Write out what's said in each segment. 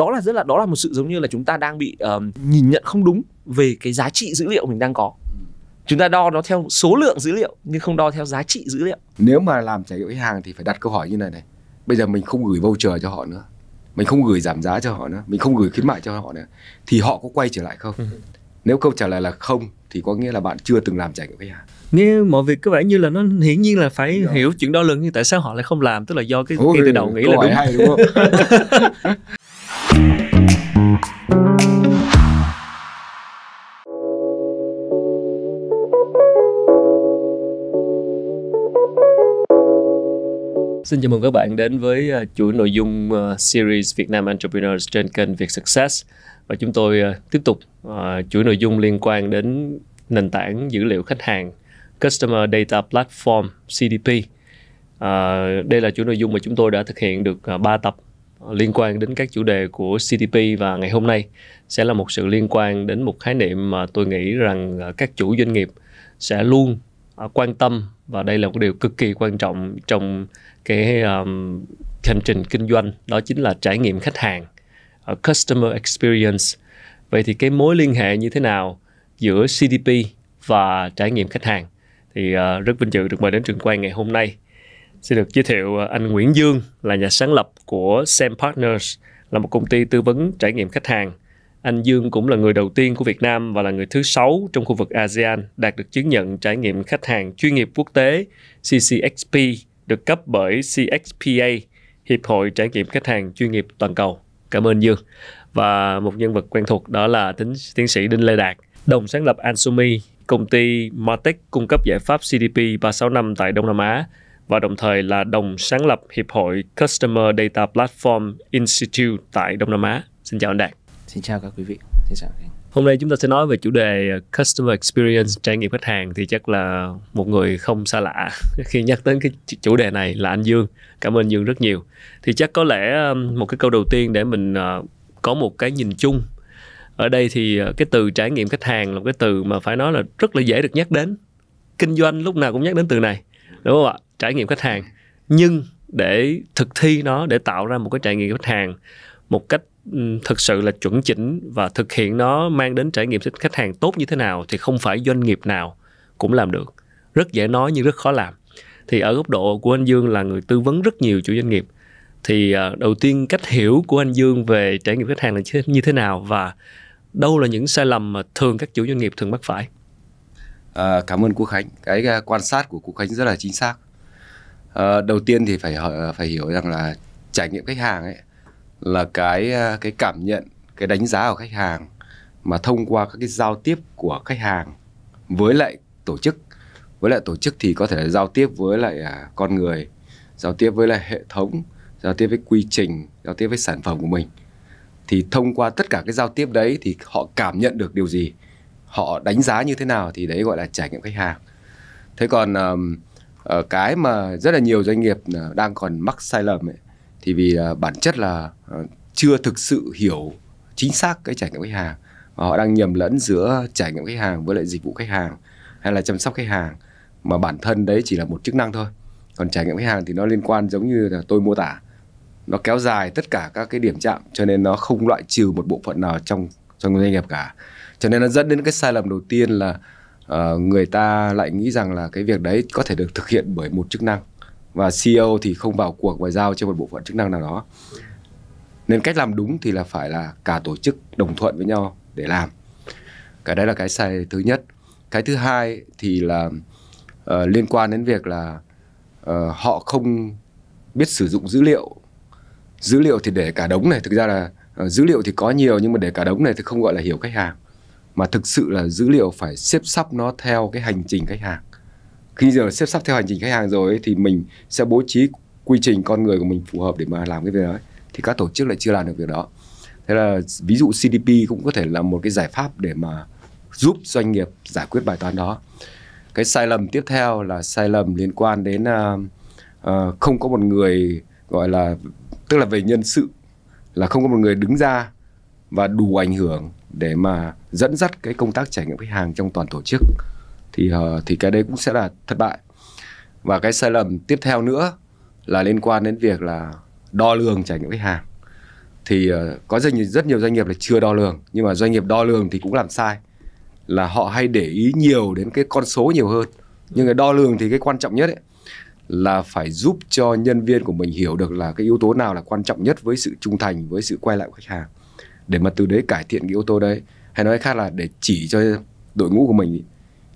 đó là rất là đó là một sự giống như là chúng ta đang bị uh, nhìn nhận không đúng về cái giá trị dữ liệu mình đang có chúng ta đo nó theo số lượng dữ liệu nhưng không đo theo giá trị dữ liệu nếu mà làm trải nghiệm khách hàng thì phải đặt câu hỏi như này này bây giờ mình không gửi voucher cho họ nữa mình không gửi giảm giá cho họ nữa mình không gửi khuyến mại cho họ nữa thì họ có quay trở lại không ừ. nếu câu trả lời là không thì có nghĩa là bạn chưa từng làm trải nghiệm khách hàng nghe mọi việc có vẻ như là nó hiển nhiên là phải đúng hiểu chuyện đo lường nhưng tại sao họ lại không làm tức là do cái Ôi, ngay từ đầu nghĩ là đúng, hay, đúng không? Xin chào mừng các bạn đến với à, chuỗi nội dung à, series Việt Nam Entrepreneurs trên kênh Việt Success và chúng tôi à, tiếp tục chuỗi nội dung liên quan đến nền tảng dữ liệu khách hàng Customer Data Platform CDP. Đây là chuỗi nội dung mà chúng tôi đã thực hiện được 3 tập liên quan đến các chủ đề của CTP và ngày hôm nay sẽ là một sự liên quan đến một khái niệm mà tôi nghĩ rằng à, các chủ doanh nghiệp sẽ luôn à, quan tâm và đây là một điều cực kỳ quan trọng trong cái um, hành trình kinh doanh đó chính là trải nghiệm khách hàng uh, customer experience vậy thì cái mối liên hệ như thế nào giữa CDP và trải nghiệm khách hàng thì uh, rất vinh dự được mời đến trường quay ngày hôm nay Xin được giới thiệu à, anh Nguyễn Dương là nhà sáng lập của Sam Partners, là một công ty tư vấn trải nghiệm khách hàng. Anh Dương cũng là người đầu tiên của Việt Nam và là người thứ sáu trong khu vực ASEAN đạt được chứng nhận trải nghiệm khách hàng chuyên nghiệp quốc tế CCXP được cấp bởi CXPA, Hiệp hội Trải nghiệm Khách hàng Chuyên nghiệp Toàn cầu. Cảm ơn Dương. Và một nhân vật quen thuộc đó là tính, tiến sĩ Đinh Lê Đạt, đồng sáng lập Ansumi, công ty Martech cung cấp giải pháp CDP 365 tại Đông Nam Á và đồng thời là đồng sáng lập Hiệp hội Customer Data Platform Institute tại Đông Nam Á. Xin chào anh Đạt. Xin chào các quý vị. Xin chào anh. Hôm nay chúng ta sẽ nói về chủ đề ờ, Customer Experience, trải nghiệm khách hàng thì chắc là một người không xa lạ khi nhắc đến cái chủ đề này là anh Dương. Cảm ơn Dương rất nhiều. Thì chắc có lẽ ờ, một cái câu đầu tiên để mình ờ, có một cái nhìn chung ở đây thì cái từ trải nghiệm khách hàng là một cái từ mà phải nói là rất là dễ được nhắc đến kinh doanh lúc nào cũng nhắc đến từ này đúng không ạ trải nghiệm khách hàng nhưng để thực thi nó để tạo ra một cái trải nghiệm khách hàng một cách thực sự là chuẩn chỉnh và thực hiện nó mang đến trải nghiệm khách hàng tốt như thế nào thì không phải doanh nghiệp nào cũng làm được rất dễ nói nhưng rất khó làm thì ở góc độ của anh Dương là người tư vấn rất nhiều chủ doanh nghiệp thì ờ, đầu tiên cách hiểu của anh Dương về trải nghiệm khách hàng là như thế nào và đâu là những sai lầm mà thường các chủ doanh nghiệp thường mắc phải À, cảm ơn Quốc Khánh. Cái ờ, quan sát của Quốc Khánh rất là chính xác. À, đầu tiên thì phải phải hiểu rằng là trải nghiệm khách hàng ấy là cái cái cảm nhận, cái đánh giá của khách hàng mà thông qua các cái giao tiếp của khách hàng với lại tổ chức. Với lại tổ chức thì có thể là giao tiếp với lại à, con người, giao tiếp với lại hệ thống, giao tiếp với quy trình, giao tiếp với sản phẩm của mình. Thì thông qua tất cả cái giao tiếp đấy thì họ cảm nhận được điều gì? họ đánh giá như thế nào thì đấy gọi là trải nghiệm khách hàng thế còn uh, cái mà rất là nhiều doanh nghiệp ờ, đang còn mắc sai lầm ấy, thì vì ờ, bản chất là chưa thực sự hiểu chính xác cái trải nghiệm khách hàng và họ đang nhầm lẫn giữa trải nghiệm khách hàng với lại dịch vụ khách hàng hay là chăm sóc khách hàng mà bản thân đấy chỉ là một chức năng thôi còn trải nghiệm khách hàng thì nó liên quan giống như là tôi mô tả nó kéo dài tất cả các cái điểm chạm cho nên nó không loại trừ một bộ phận nào trong trong doanh nghiệp cả cho nên nó dẫn đến cái sai lầm đầu tiên là uh, người ta lại nghĩ rằng là cái việc đấy có thể được thực hiện bởi một chức năng và CEO thì không vào cuộc và giao cho một bộ phận chức năng nào đó nên cách làm đúng thì là phải là cả tổ chức đồng thuận với nhau để làm cái đấy là cái sai thứ nhất cái thứ hai thì là uh, liên quan đến việc là uh, họ không biết sử dụng dữ liệu dữ liệu thì để cả đống này thực ra là uh, dữ liệu thì có nhiều nhưng mà để cả đống này thì không gọi là hiểu khách hàng mà thực sự là dữ liệu phải xếp sắp nó theo cái hành trình khách hàng khi giờ xếp sắp theo hành trình khách hàng rồi ấy, thì mình sẽ bố trí quy trình con người của mình phù hợp để mà làm cái việc đó thì các tổ chức lại chưa làm được việc đó thế là ví dụ CDP cũng có thể là một cái giải pháp để mà giúp doanh nghiệp giải quyết bài toán đó cái sai lầm tiếp theo là sai lầm liên quan đến uh, uh, không có một người gọi là tức là về nhân sự là không có một người đứng ra và đủ ảnh hưởng để mà dẫn dắt cái công tác trải nghiệm khách hàng trong toàn tổ chức thì uh, thì cái đấy cũng sẽ là thất bại và cái sai lầm tiếp theo nữa là liên quan đến việc là đo lường trải nghiệm khách hàng thì uh, có rất nhiều, rất nhiều doanh nghiệp là chưa đo lường nhưng mà doanh nghiệp đo lường thì cũng làm sai là họ hay để ý nhiều đến cái con số nhiều hơn nhưng cái đo lường thì cái quan trọng nhất ấy, là phải giúp cho nhân viên của mình hiểu được là cái yếu tố nào là quan trọng nhất với sự trung thành với sự quay lại của khách hàng để mà từ đấy cải thiện cái yếu tố đấy hay nói khác là để chỉ cho đội ngũ của mình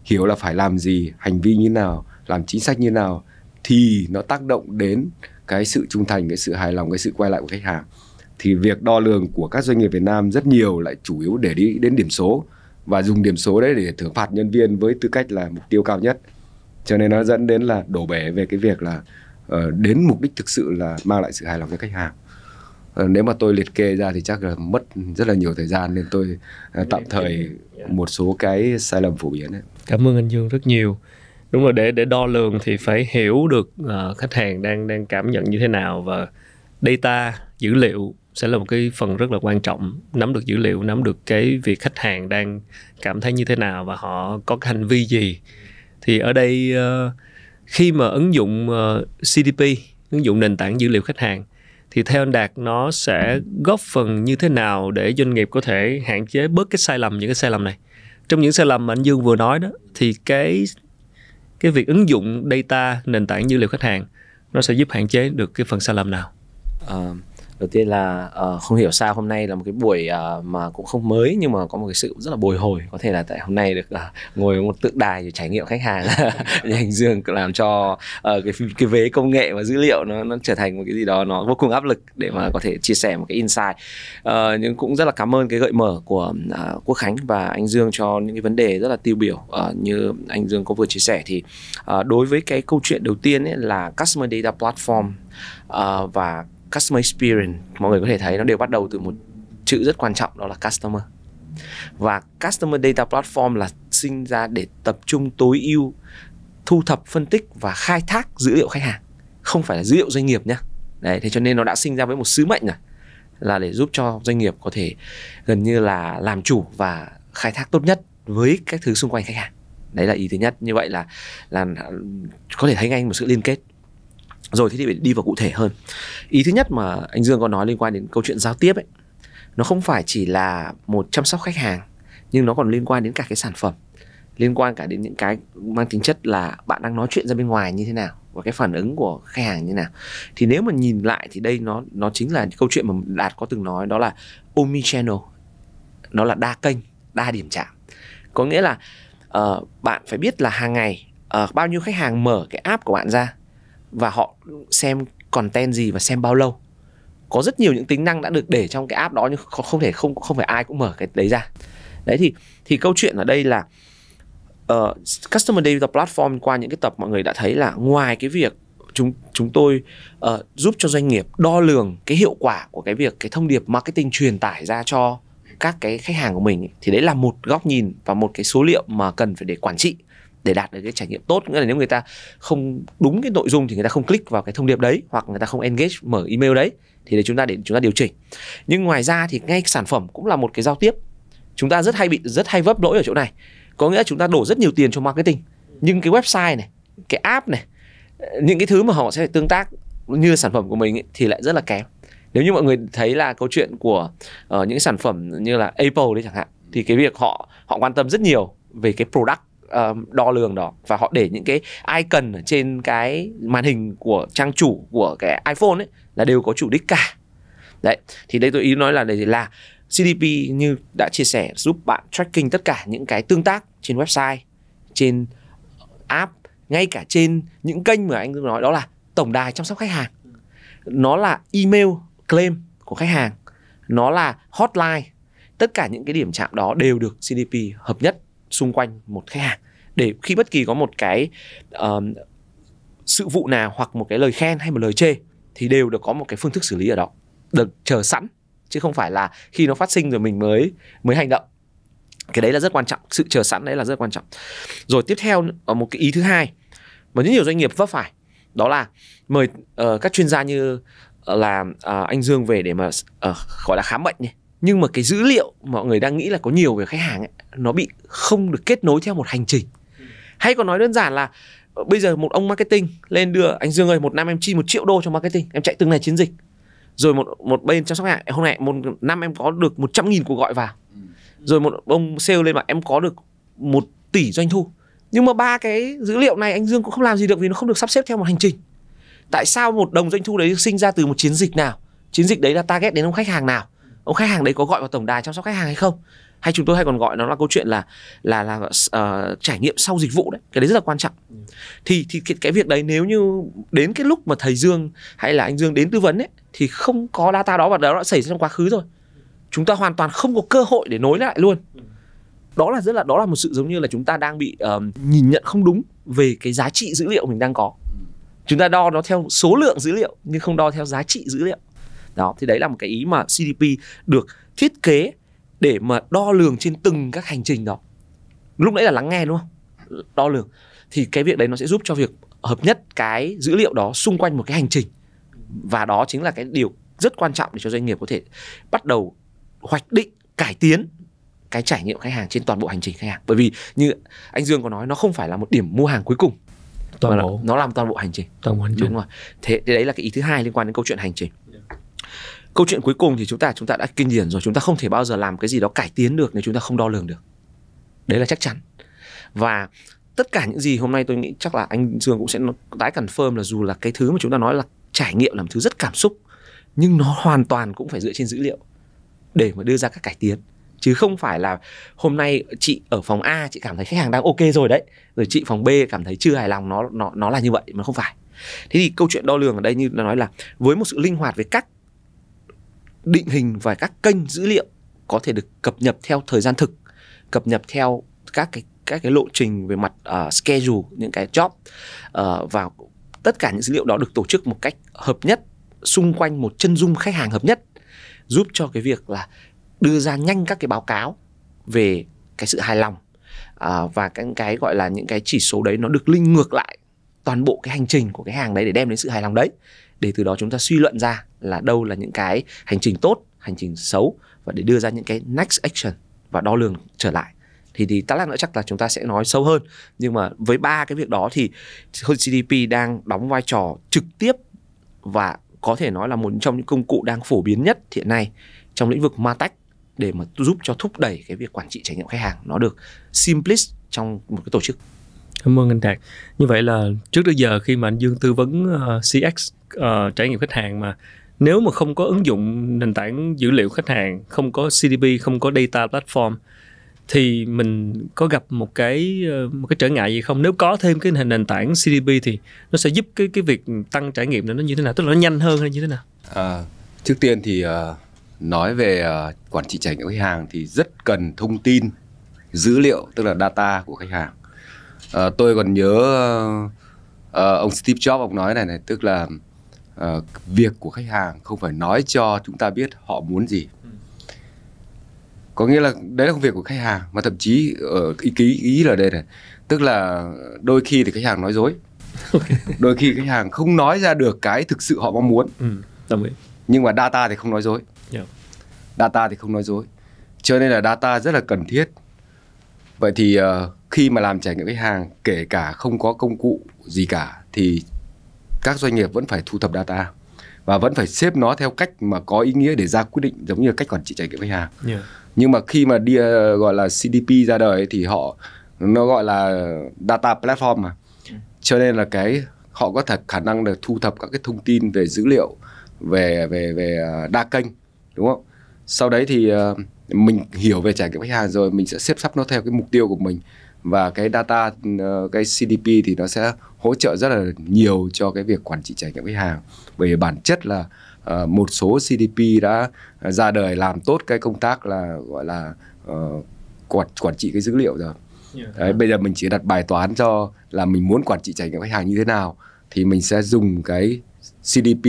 hiểu là phải làm gì hành vi như nào làm chính sách như nào thì nó tác động đến cái sự trung thành cái sự hài lòng cái sự quay lại của khách hàng thì việc đo lường của các doanh nghiệp Việt Nam rất nhiều lại chủ yếu để đi đến điểm số và dùng điểm số đấy để thưởng phạt nhân viên với tư cách là mục tiêu cao nhất cho nên nó dẫn đến là đổ bể về cái việc là uh, đến mục đích thực sự là mang lại sự hài lòng cho khách hàng Ờ, nếu mà tôi liệt kê ra thì chắc là mất rất là nhiều thời gian nên tôi ờ, tạm thời dạ. một số cái sai lầm phổ biến ấy. cảm ơn anh dương rất nhiều đúng rồi để để đo lường thì phải hiểu được uh, khách hàng đang đang cảm nhận như thế nào và data dữ liệu sẽ là một cái phần rất là quan trọng nắm được dữ liệu nắm được cái việc khách hàng đang cảm thấy như thế nào và họ có cái hành vi gì thì ở đây uh, khi mà ứng dụng uh, CDP ứng dụng nền tảng dữ liệu khách hàng thì theo anh đạt nó sẽ góp phần như thế nào để doanh nghiệp có thể hạn chế bớt cái sai lầm những cái sai lầm này trong những sai lầm mà anh dương vừa nói đó thì cái cái việc ứng dụng data nền tảng dữ liệu khách hàng nó sẽ giúp hạn chế được cái phần sai lầm nào uh, đầu tiên là uh, không hiểu sao hôm nay là một cái buổi uh, mà cũng không mới nhưng mà có một cái sự rất là bồi hồi có thể là tại hôm nay được uh, ngồi một tượng đài để trải nghiệm khách hàng hành dương làm cho uh, cái cái vế công nghệ và dữ liệu nó nó trở thành một cái gì đó nó vô cùng áp lực để mà có thể chia sẻ một cái insight uh, nhưng cũng rất là cảm ơn cái gợi mở của uh, quốc khánh và anh dương cho những cái vấn đề rất là tiêu biểu uh, như anh dương có vừa chia sẻ thì uh, đối với cái câu chuyện đầu tiên ấy là customer data platform uh, và customer experience mọi người có thể thấy nó đều bắt đầu từ một chữ rất quan trọng đó là customer và customer data platform là sinh ra để tập trung tối ưu thu thập phân tích và khai thác dữ liệu khách hàng không phải là dữ liệu doanh nghiệp nhé đấy thế cho nên nó đã sinh ra với một sứ mệnh này là để giúp cho doanh nghiệp có thể gần như là làm chủ và khai thác tốt nhất với các thứ xung quanh khách hàng đấy là ý thứ nhất như vậy là là có thể thấy ngay một sự liên kết rồi thế thì phải đi vào cụ thể hơn ý thứ nhất mà anh dương có nói liên quan đến câu chuyện giao tiếp ấy nó không phải chỉ là một chăm sóc khách hàng nhưng nó còn liên quan đến cả cái sản phẩm liên quan cả đến những cái mang tính chất là bạn đang nói chuyện ra bên ngoài như thế nào và cái phản ứng của khách hàng như thế nào thì nếu mà nhìn lại thì đây nó nó chính là câu chuyện mà đạt có từng nói đó là omni channel nó là đa kênh đa điểm chạm có nghĩa là uh, bạn phải biết là hàng ngày uh, bao nhiêu khách hàng mở cái app của bạn ra và họ xem content gì và xem bao lâu có rất nhiều những tính năng đã được để trong cái app đó nhưng không thể không không phải ai cũng mở cái đấy ra đấy thì thì câu chuyện ở đây là uh, customer data platform qua những cái tập mọi người đã thấy là ngoài cái việc chúng chúng tôi uh, giúp cho doanh nghiệp đo lường cái hiệu quả của cái việc cái thông điệp marketing truyền tải ra cho các cái khách hàng của mình thì đấy là một góc nhìn và một cái số liệu mà cần phải để quản trị để đạt được cái trải nghiệm tốt nghĩa là nếu người ta không đúng cái nội dung thì người ta không click vào cái thông điệp đấy hoặc người ta không engage mở email đấy thì để chúng ta để chúng ta điều chỉnh nhưng ngoài ra thì ngay sản phẩm cũng là một cái giao tiếp chúng ta rất hay bị rất hay vấp lỗi ở chỗ này có nghĩa là chúng ta đổ rất nhiều tiền cho marketing nhưng cái website này cái app này những cái thứ mà họ sẽ phải tương tác như sản phẩm của mình ấy, thì lại rất là kém nếu như mọi người thấy là câu chuyện của uh, những sản phẩm như là Apple đấy chẳng hạn thì cái việc họ họ quan tâm rất nhiều về cái product đo lường đó và họ để những cái icon ở trên cái màn hình của trang chủ của cái iPhone ấy là đều có chủ đích cả đấy thì đây tôi ý nói là đây là CDP như đã chia sẻ giúp bạn tracking tất cả những cái tương tác trên website trên app ngay cả trên những kênh mà anh nói đó là tổng đài chăm sóc khách hàng nó là email claim của khách hàng nó là hotline tất cả những cái điểm chạm đó đều được CDP hợp nhất xung quanh một khách hàng để khi bất kỳ có một cái uh, sự vụ nào hoặc một cái lời khen hay một lời chê thì đều được có một cái phương thức xử lý ở đó được chờ sẵn chứ không phải là khi nó phát sinh rồi mình mới mới hành động cái đấy là rất quan trọng sự chờ sẵn đấy là rất quan trọng rồi tiếp theo ở ờ, một cái ý thứ hai mà rất nhiều doanh nghiệp vấp phải đó là mời uh, các chuyên gia như ờ, là uh, anh Dương về để mà uh, gọi là khám bệnh nhỉ nhưng mà cái dữ liệu mọi người đang nghĩ là có nhiều về khách hàng ấy, nó bị không được kết nối theo một hành trình hay còn nói đơn giản là ờ, bây giờ một ông marketing lên đưa anh Dương ơi một năm em chi một triệu đô cho marketing em chạy từng này chiến dịch rồi một một bên chăm sóc khách hàng hôm nay một năm em có được 100 nghìn cuộc gọi vào ừ. rồi một ông sale lên mà em có được một tỷ doanh thu nhưng mà ba cái dữ liệu này anh Dương cũng không làm gì được vì nó không được sắp xếp theo một hành trình tại sao một đồng doanh thu đấy sinh ra từ một chiến dịch nào chiến dịch đấy là target đến ông khách hàng nào ông khách hàng đấy có gọi vào tổng đài chăm sóc khách hàng hay không hay chúng tôi hay còn gọi nó là câu chuyện là là là uh, trải nghiệm sau dịch vụ đấy cái đấy rất là quan trọng ừ. thì thì cái, cái việc đấy nếu như đến cái lúc mà thầy Dương hay là anh Dương đến tư vấn ấy thì không có data đó và đó đã xảy ra trong quá khứ rồi chúng ta hoàn toàn không có cơ hội để nối lại luôn ừ. đó là rất là đó là một sự giống như là chúng ta đang bị uh, nhìn nhận không đúng về cái giá trị dữ liệu mình đang có ừ. chúng ta đo nó theo số lượng dữ liệu nhưng không đo theo giá trị dữ liệu đó thì đấy là một cái ý mà CDP được thiết kế để mà đo lường trên từng các hành trình đó lúc nãy là lắng nghe đúng không đo lường thì cái việc đấy nó sẽ giúp cho việc hợp nhất cái dữ liệu đó xung quanh một cái hành trình và đó chính là cái điều rất quan trọng để cho doanh nghiệp có thể bắt đầu hoạch định cải tiến cái trải nghiệm khách hàng trên toàn bộ hành trình khách hàng bởi vì như anh Dương có nói nó không phải là một điểm mua hàng cuối cùng toàn bộ nó làm toàn bộ hành trình toàn bộ hành trình đúng rồi thế đấy là cái ý thứ hai liên quan đến câu chuyện hành trình câu chuyện cuối cùng thì chúng ta chúng ta đã kinh điển rồi chúng ta không thể bao giờ làm cái gì đó cải tiến được nếu chúng ta không đo lường được đấy là chắc chắn và tất cả những gì hôm nay tôi nghĩ chắc là anh dương cũng sẽ tái confirm là dù là cái thứ mà chúng ta nói là trải nghiệm làm thứ rất cảm xúc nhưng nó hoàn toàn cũng phải dựa trên dữ liệu để mà đưa ra các cải tiến chứ không phải là hôm nay chị ở phòng A chị cảm thấy khách hàng đang ok rồi đấy rồi chị phòng B cảm thấy chưa hài lòng nó nó nó là như vậy mà không phải thế thì câu chuyện đo lường ở đây như nó nói là với một sự linh hoạt về các định hình và các kênh dữ liệu có thể được cập nhật theo thời gian thực cập nhật theo các cái các cái lộ trình về mặt uh, schedule những cái job uh, và tất cả những dữ liệu đó được tổ chức một cách hợp nhất xung quanh một chân dung khách hàng hợp nhất giúp cho cái việc là đưa ra nhanh các cái báo cáo về cái sự hài lòng uh, và cái cái gọi là những cái chỉ số đấy nó được linh ngược lại toàn bộ cái hành trình của cái hàng đấy để đem đến sự hài lòng đấy để từ đó chúng ta suy luận ra là đâu là những cái hành trình tốt hành trình xấu và để đưa ra những cái next action và đo lường trở lại thì thì tắt lát nữa chắc là chúng ta sẽ nói sâu hơn nhưng mà với ba cái việc đó thì GDP đang đóng vai trò trực tiếp và có thể nói là một trong những công cụ đang phổ biến nhất hiện nay trong lĩnh vực martech để mà giúp cho thúc đẩy cái việc quản trị trải nghiệm khách hàng nó được simplest trong một cái tổ chức. Cảm ơn anh Đạt. Như vậy là trước tới giờ khi mà anh Dương tư vấn ờ, CX uh, trải nghiệm khách hàng mà nếu mà không có ứng dụng nền tảng dữ liệu khách hàng không có CDP không có data platform thì mình có gặp một cái ờ, một cái trở ngại gì không nếu có thêm cái nền tảng CDP thì nó sẽ giúp cái cái việc tăng trải nghiệm nó như thế nào tức là nó nhanh hơn hay như thế nào à, trước tiên thì uh, nói về uh, quản trị trải nghiệm khách hàng thì rất cần thông tin dữ liệu tức là data của khách hàng uh, tôi còn nhớ uh, uh, ông Steve Jobs ông nói này này tức là Ờ, việc của khách hàng không phải nói cho chúng ta biết họ muốn gì ừ. có nghĩa là đấy là công việc của khách hàng mà thậm chí ở ờ, ý ký ý, ý là đây này tức là đôi khi thì khách hàng nói dối đôi khi khách hàng không nói ra được cái thực sự họ mong muốn ừ, ý. nhưng mà data thì không nói dối yeah. data thì không nói dối cho nên là data rất là cần thiết vậy thì uh, khi mà làm trải nghiệm khách hàng kể cả không có công cụ gì cả thì các doanh nghiệp vẫn phải thu thập data và vẫn phải xếp nó theo cách mà có ý nghĩa để ra quyết định giống như cách quản trị trải nghiệm khách hàng yeah. nhưng mà khi mà đi gọi là CDP ra đời thì họ nó gọi là data platform mà cho nên là cái họ có thật khả năng được thu thập các cái thông tin về dữ liệu về về về à, đa kênh đúng không sau đấy thì à, mình hiểu về trải nghiệm khách hàng rồi mình sẽ xếp sắp nó theo cái mục tiêu của mình và cái data ờ, cái CDP thì nó sẽ hỗ trợ rất là nhiều cho cái việc quản trị trải nghiệm khách hàng bởi bản chất là uh, một số CDP đã ra đời làm tốt cái công tác là gọi là uh, quản quản trị cái dữ liệu rồi Đấy, bây giờ mình chỉ đặt bài toán cho là mình muốn quản trị trải nghiệm khách hàng như thế nào thì mình sẽ dùng cái CDP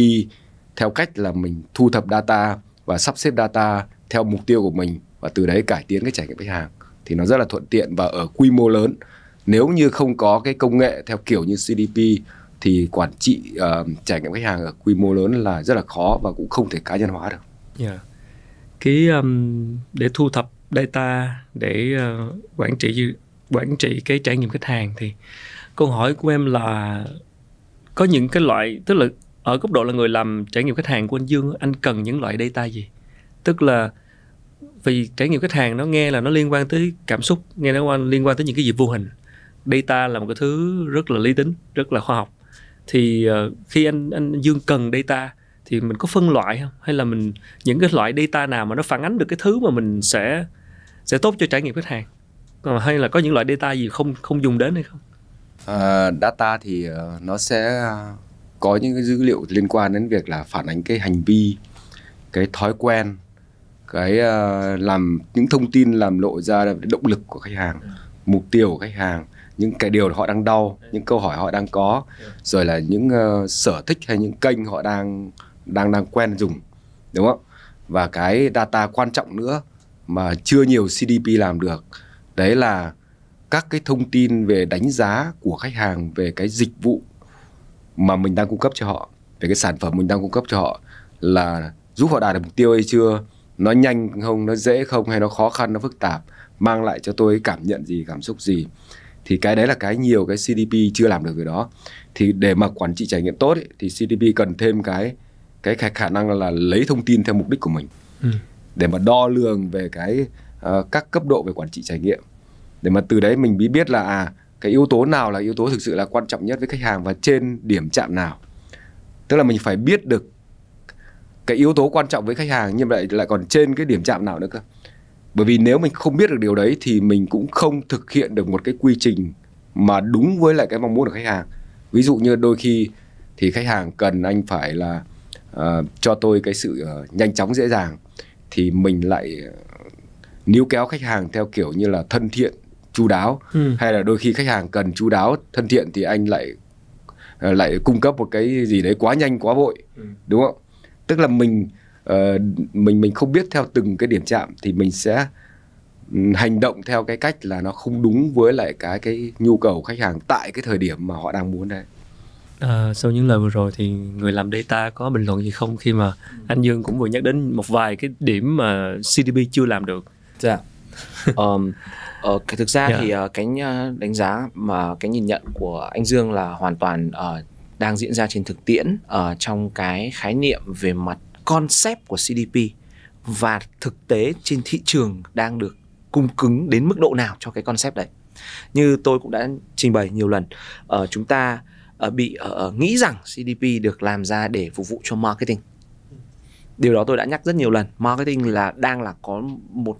theo cách là mình thu thập data và sắp xếp data theo mục tiêu của mình và từ đấy cải tiến cái trải nghiệm khách hàng thì nó rất là thuận tiện và ở quy mô lớn nếu như không có cái công nghệ theo kiểu như CDP thì quản trị uh, trải nghiệm khách hàng ở quy mô lớn là rất là khó và cũng không thể cá nhân hóa được. Yeah. Dạ. Cái um, để thu thập data để uh, quản trị quản trị cái trải nghiệm khách hàng thì câu hỏi của em là có những cái loại tức là ở góc độ là người làm trải nghiệm khách hàng của anh Dương anh cần những loại data gì? Tức là vì trải nghiệm khách hàng nó nghe là nó liên quan tới cảm xúc nghe nó liên quan tới những cái gì vô hình data là một cái thứ rất là lý tính rất là khoa học thì uh, khi anh anh dương cần data thì mình có phân loại không hay là mình những cái loại data nào mà nó phản ánh được cái thứ mà mình sẽ sẽ tốt cho trải nghiệm khách hàng à, hay là có những loại data gì không không dùng đến hay không uh, data thì uh, nó sẽ có những cái dữ liệu liên quan đến việc là phản ánh cái hành vi cái thói quen cái uh, làm những thông tin làm lộ ra động lực của khách hàng ừ. mục tiêu của khách hàng những cái điều họ đang đau ừ. những câu hỏi họ đang có ừ. rồi là những uh, sở thích hay những kênh họ đang đang đang quen dùng đúng không và cái data quan trọng nữa mà chưa nhiều CDP làm được đấy là các cái thông tin về đánh giá của khách hàng về cái dịch vụ mà mình đang cung cấp cho họ về cái sản phẩm mình đang cung cấp cho họ là giúp họ đạt được mục tiêu hay chưa nó nhanh không nó dễ không hay nó khó khăn nó phức tạp mang lại cho tôi cảm nhận gì cảm xúc gì thì cái đấy là cái nhiều cái CDP chưa làm được cái đó thì để mà quản trị trải nghiệm tốt ấy, thì CDP cần thêm cái cái khả năng là lấy thông tin theo mục đích của mình ừ. để mà đo lường về cái uh, các cấp độ về quản trị trải nghiệm để mà từ đấy mình biết biết là à cái yếu tố nào là yếu tố thực sự là quan trọng nhất với khách hàng và trên điểm chạm nào tức là mình phải biết được cái yếu tố quan trọng với khách hàng nhưng lại lại còn trên cái điểm chạm nào nữa cơ bởi vì nếu mình không biết được điều đấy thì mình cũng không thực hiện được một cái quy trình mà đúng với lại cái mong muốn của khách hàng ví dụ như đôi khi thì khách hàng cần anh phải là uh, cho tôi cái sự uh, nhanh chóng dễ dàng thì mình lại ờ, níu kéo khách hàng theo kiểu như là thân thiện chú đáo ừ. hay là đôi khi khách hàng cần chú đáo thân thiện thì anh lại lại cung cấp một cái gì đấy quá nhanh quá vội ừ. đúng không tức là mình uh, mình mình không biết theo từng cái điểm chạm thì mình sẽ hành động theo cái cách là nó không đúng với lại cái cái nhu cầu khách hàng tại cái thời điểm mà họ đang muốn đấy. À, sau những lời vừa rồi thì người làm data có bình luận gì không khi mà anh Dương cũng vừa nhắc đến một vài cái điểm mà CDP chưa làm được. Dạ. um, uh, thực ra yeah. thì uh, cái đánh giá mà cái nhìn nhận của anh Dương là hoàn toàn uh, đang diễn ra trên thực tiễn ở ờ, trong cái khái niệm về mặt concept của CDP và thực tế trên thị trường đang được cung cứng đến mức độ nào cho cái concept đấy. Như tôi cũng đã trình bày nhiều lần, uh, chúng ta uh, bị uh, nghĩ rằng CDP được làm ra để phục vụ cho marketing. Điều đó tôi đã nhắc rất nhiều lần, marketing là đang là có một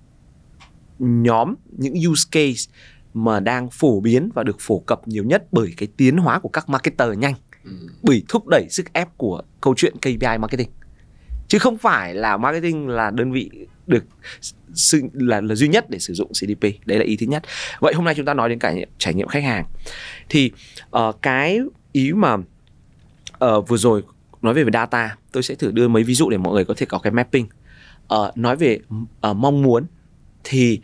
nhóm những use case mà đang phổ biến và được phổ cập nhiều nhất bởi cái tiến hóa của các marketer nhanh Ừ. bởi thúc đẩy sức ép của câu chuyện KPI marketing chứ không phải là marketing là đơn vị được là là duy nhất để sử dụng CDP đấy là ý thứ nhất vậy hôm nay chúng ta nói đến cả trải nghiệm khách hàng thì uh, cái ý mà uh, vừa rồi nói về, về data tôi sẽ thử đưa mấy ví dụ để mọi người có thể có cái mapping uh, nói về uh, mong muốn thì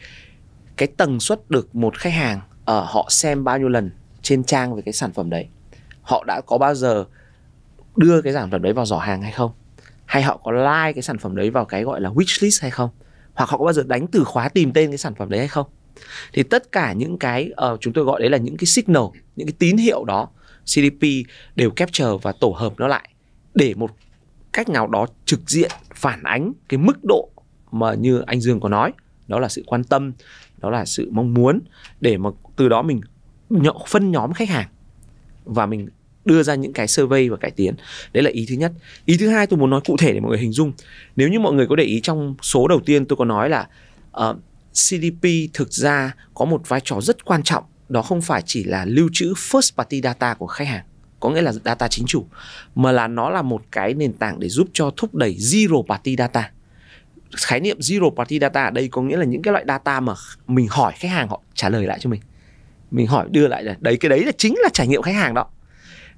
cái tần suất được một khách hàng uh, họ xem bao nhiêu lần trên trang về cái sản phẩm đấy họ đã có bao giờ đưa cái sản phẩm đấy vào giỏ hàng hay không hay họ có like cái sản phẩm đấy vào cái gọi là wish list hay không hoặc họ có bao giờ đánh từ khóa tìm tên cái sản phẩm đấy hay không thì tất cả những cái uh, chúng tôi gọi đấy là những cái signal những cái tín hiệu đó CDP đều capture và tổ hợp nó lại để một cách nào đó trực diện phản ánh cái mức độ mà như anh Dương có nói đó là sự quan tâm đó là sự mong muốn để mà từ đó mình phân nhóm khách hàng và mình đưa ra những cái survey và cải tiến đấy là ý thứ nhất ý thứ hai tôi muốn nói cụ thể để mọi người hình dung nếu như mọi người có để ý trong số đầu tiên tôi có nói là uh, ờ, cdp thực ra có một vai trò rất quan trọng đó không phải chỉ là lưu trữ first party data của khách hàng có nghĩa là data chính chủ mà là nó là một cái nền tảng để giúp cho thúc đẩy zero party data khái niệm zero party data ở đây có nghĩa là những cái loại data mà mình hỏi khách hàng họ trả lời lại cho mình mình hỏi đưa lại là đấy cái đấy là chính là trải nghiệm khách hàng đó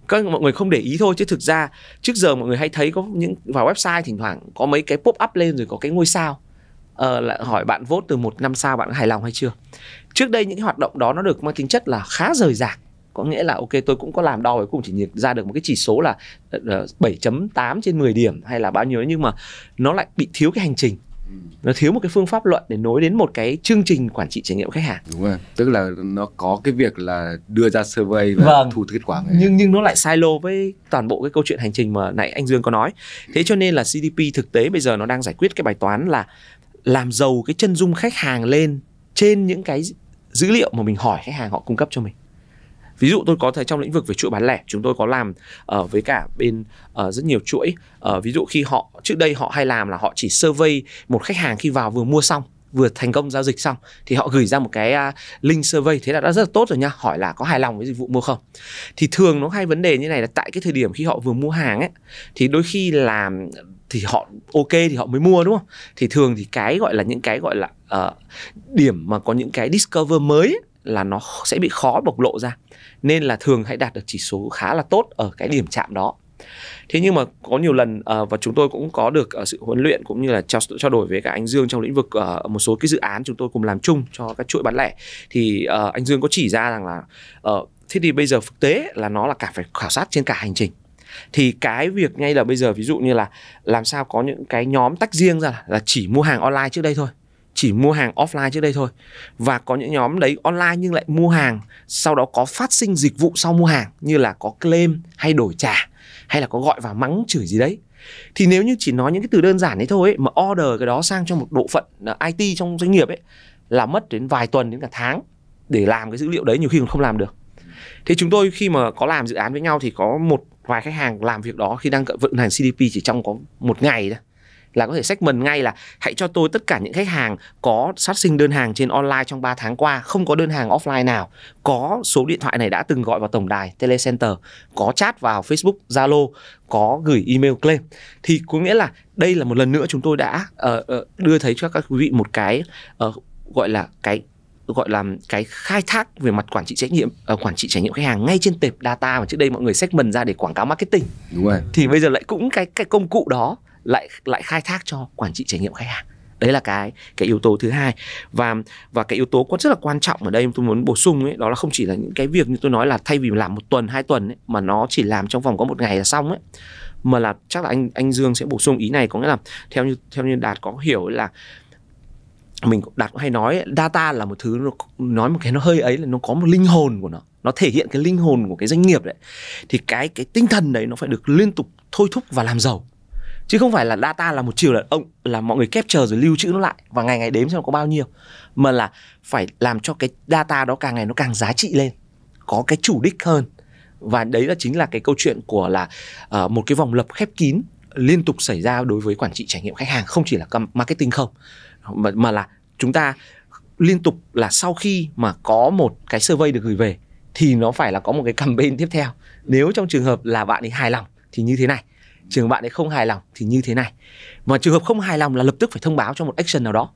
các mọi người không để ý thôi chứ thực ra trước giờ mọi người hay thấy có những vào website thỉnh thoảng có mấy cái pop up lên rồi có cái ngôi sao ờ, lại hỏi bạn vote từ một năm sao bạn có hài lòng hay chưa trước đây những cái hoạt động đó nó được mang tính chất là khá rời rạc có nghĩa là ok tôi cũng có làm đo cuối cùng chỉ nhận ra được một cái chỉ số là 7.8 ờ, ờ, trên 10 điểm hay là bao nhiêu nhưng mà nó lại bị thiếu cái hành trình nó thiếu một cái phương pháp luận để nối đến một cái chương trình quản trị trải nghiệm khách hàng đúng rồi tức là nó có cái việc là đưa ra survey và vâng. thu kết quả này. nhưng nhưng nó lại silo với toàn bộ cái câu chuyện hành trình mà nãy anh Dương có nói thế cho nên là CDP thực tế bây giờ nó đang giải quyết cái bài toán là làm giàu cái chân dung khách hàng lên trên những cái dữ liệu mà mình hỏi khách hàng họ cung cấp cho mình ví dụ tôi có thể trong lĩnh vực về chuỗi bán lẻ chúng tôi có làm ở ờ, uh, với cả bên uh, rất nhiều chuỗi uh, ví dụ khi họ trước đây họ hay làm là họ chỉ survey một khách hàng khi vào vừa mua xong vừa thành công giao dịch xong thì họ gửi ra một cái uh, link survey thế là đã rất là tốt rồi nha hỏi là có hài lòng với dịch vụ mua không thì thường nó hay vấn đề như này là tại cái thời điểm khi họ vừa mua hàng ấy thì đôi khi là thì họ ok thì họ mới mua đúng không thì thường thì cái gọi là những cái gọi là uh, điểm mà có những cái discover mới ấy, là nó sẽ bị khó bộc lộ ra nên là thường hãy đạt được chỉ số khá là tốt ở cái điểm chạm đó thế nhưng mà có nhiều lần ờ, và chúng tôi cũng có được uh, sự huấn luyện cũng như là trao, trao đổi với cả anh Dương trong lĩnh vực ờ, một số cái dự án chúng tôi cùng làm chung cho các chuỗi bán lẻ thì anh Dương có chỉ ra rằng là uh, thế thì bây giờ thực tế là nó là cả phải khảo sát trên cả hành trình thì cái việc ngay là bây giờ ví dụ như là làm sao có những cái nhóm tách riêng ra là chỉ mua hàng online trước đây thôi chỉ mua hàng offline trước đây thôi và có những nhóm đấy online nhưng lại mua hàng sau đó có phát sinh dịch vụ sau mua hàng như là có claim hay đổi trả hay là có gọi vào mắng chửi gì đấy thì nếu như chỉ nói những cái từ đơn giản ấy thôi ấy, mà order cái đó sang cho một bộ phận à, IT trong doanh nghiệp ấy là mất đến vài tuần đến cả tháng để làm cái dữ liệu đấy nhiều khi còn không làm được thế chúng tôi khi mà có làm dự án với nhau thì có một vài khách hàng làm việc đó khi đang vận hành CDP chỉ trong có một ngày thôi là có thể sách mình ngay là hãy cho tôi tất cả những khách hàng có sát sinh đơn hàng trên online trong 3 tháng qua không có đơn hàng offline nào có số điện thoại này đã từng gọi vào tổng đài telecenter có chat vào facebook zalo có gửi email claim thì có nghĩa là đây là một lần nữa chúng tôi đã uh, đưa thấy cho các quý vị một cái uh, gọi là cái gọi là cái khai thác về mặt quản trị trách nhiệm uh, quản trị trải nghiệm khách hàng ngay trên tệp data mà trước đây mọi người segment ra để quảng cáo marketing đúng rồi thì bây giờ lại cũng cái cái công cụ đó lại lại khai thác cho quản trị trải nghiệm khách hàng đấy là cái cái yếu tố thứ hai và và cái yếu tố rất là quan trọng ở đây tôi muốn bổ sung ấy đó là không chỉ là những cái việc như tôi nói là thay vì làm một tuần hai tuần ấy, mà nó chỉ làm trong vòng có một ngày là xong ấy mà là chắc là anh anh Dương sẽ bổ sung ý này có nghĩa là theo như theo như đạt có hiểu là mình đạt cũng hay nói data là một thứ nó nói một cái nó hơi ấy là nó có một linh hồn của nó nó thể hiện cái linh hồn của cái doanh nghiệp đấy thì cái cái tinh thần đấy nó phải được liên tục thôi thúc và làm giàu chứ không phải là data là một chiều là ông là mọi người capture rồi lưu trữ nó lại và ngày ngày đếm xem có bao nhiêu mà là phải làm cho cái data đó càng ngày nó càng giá trị lên có cái chủ đích hơn và đấy là chính là cái câu chuyện của là uh, một cái vòng lập khép kín liên tục xảy ra đối với quản trị trải nghiệm khách hàng không chỉ là marketing không mà, mà là chúng ta liên tục là sau khi mà có một cái survey được gửi về thì nó phải là có một cái campaign tiếp theo nếu trong trường hợp là bạn ấy hài lòng thì như thế này trường bạn ấy không hài lòng thì như thế này mà trường hợp không hài lòng là lập tức phải thông báo cho một action nào đó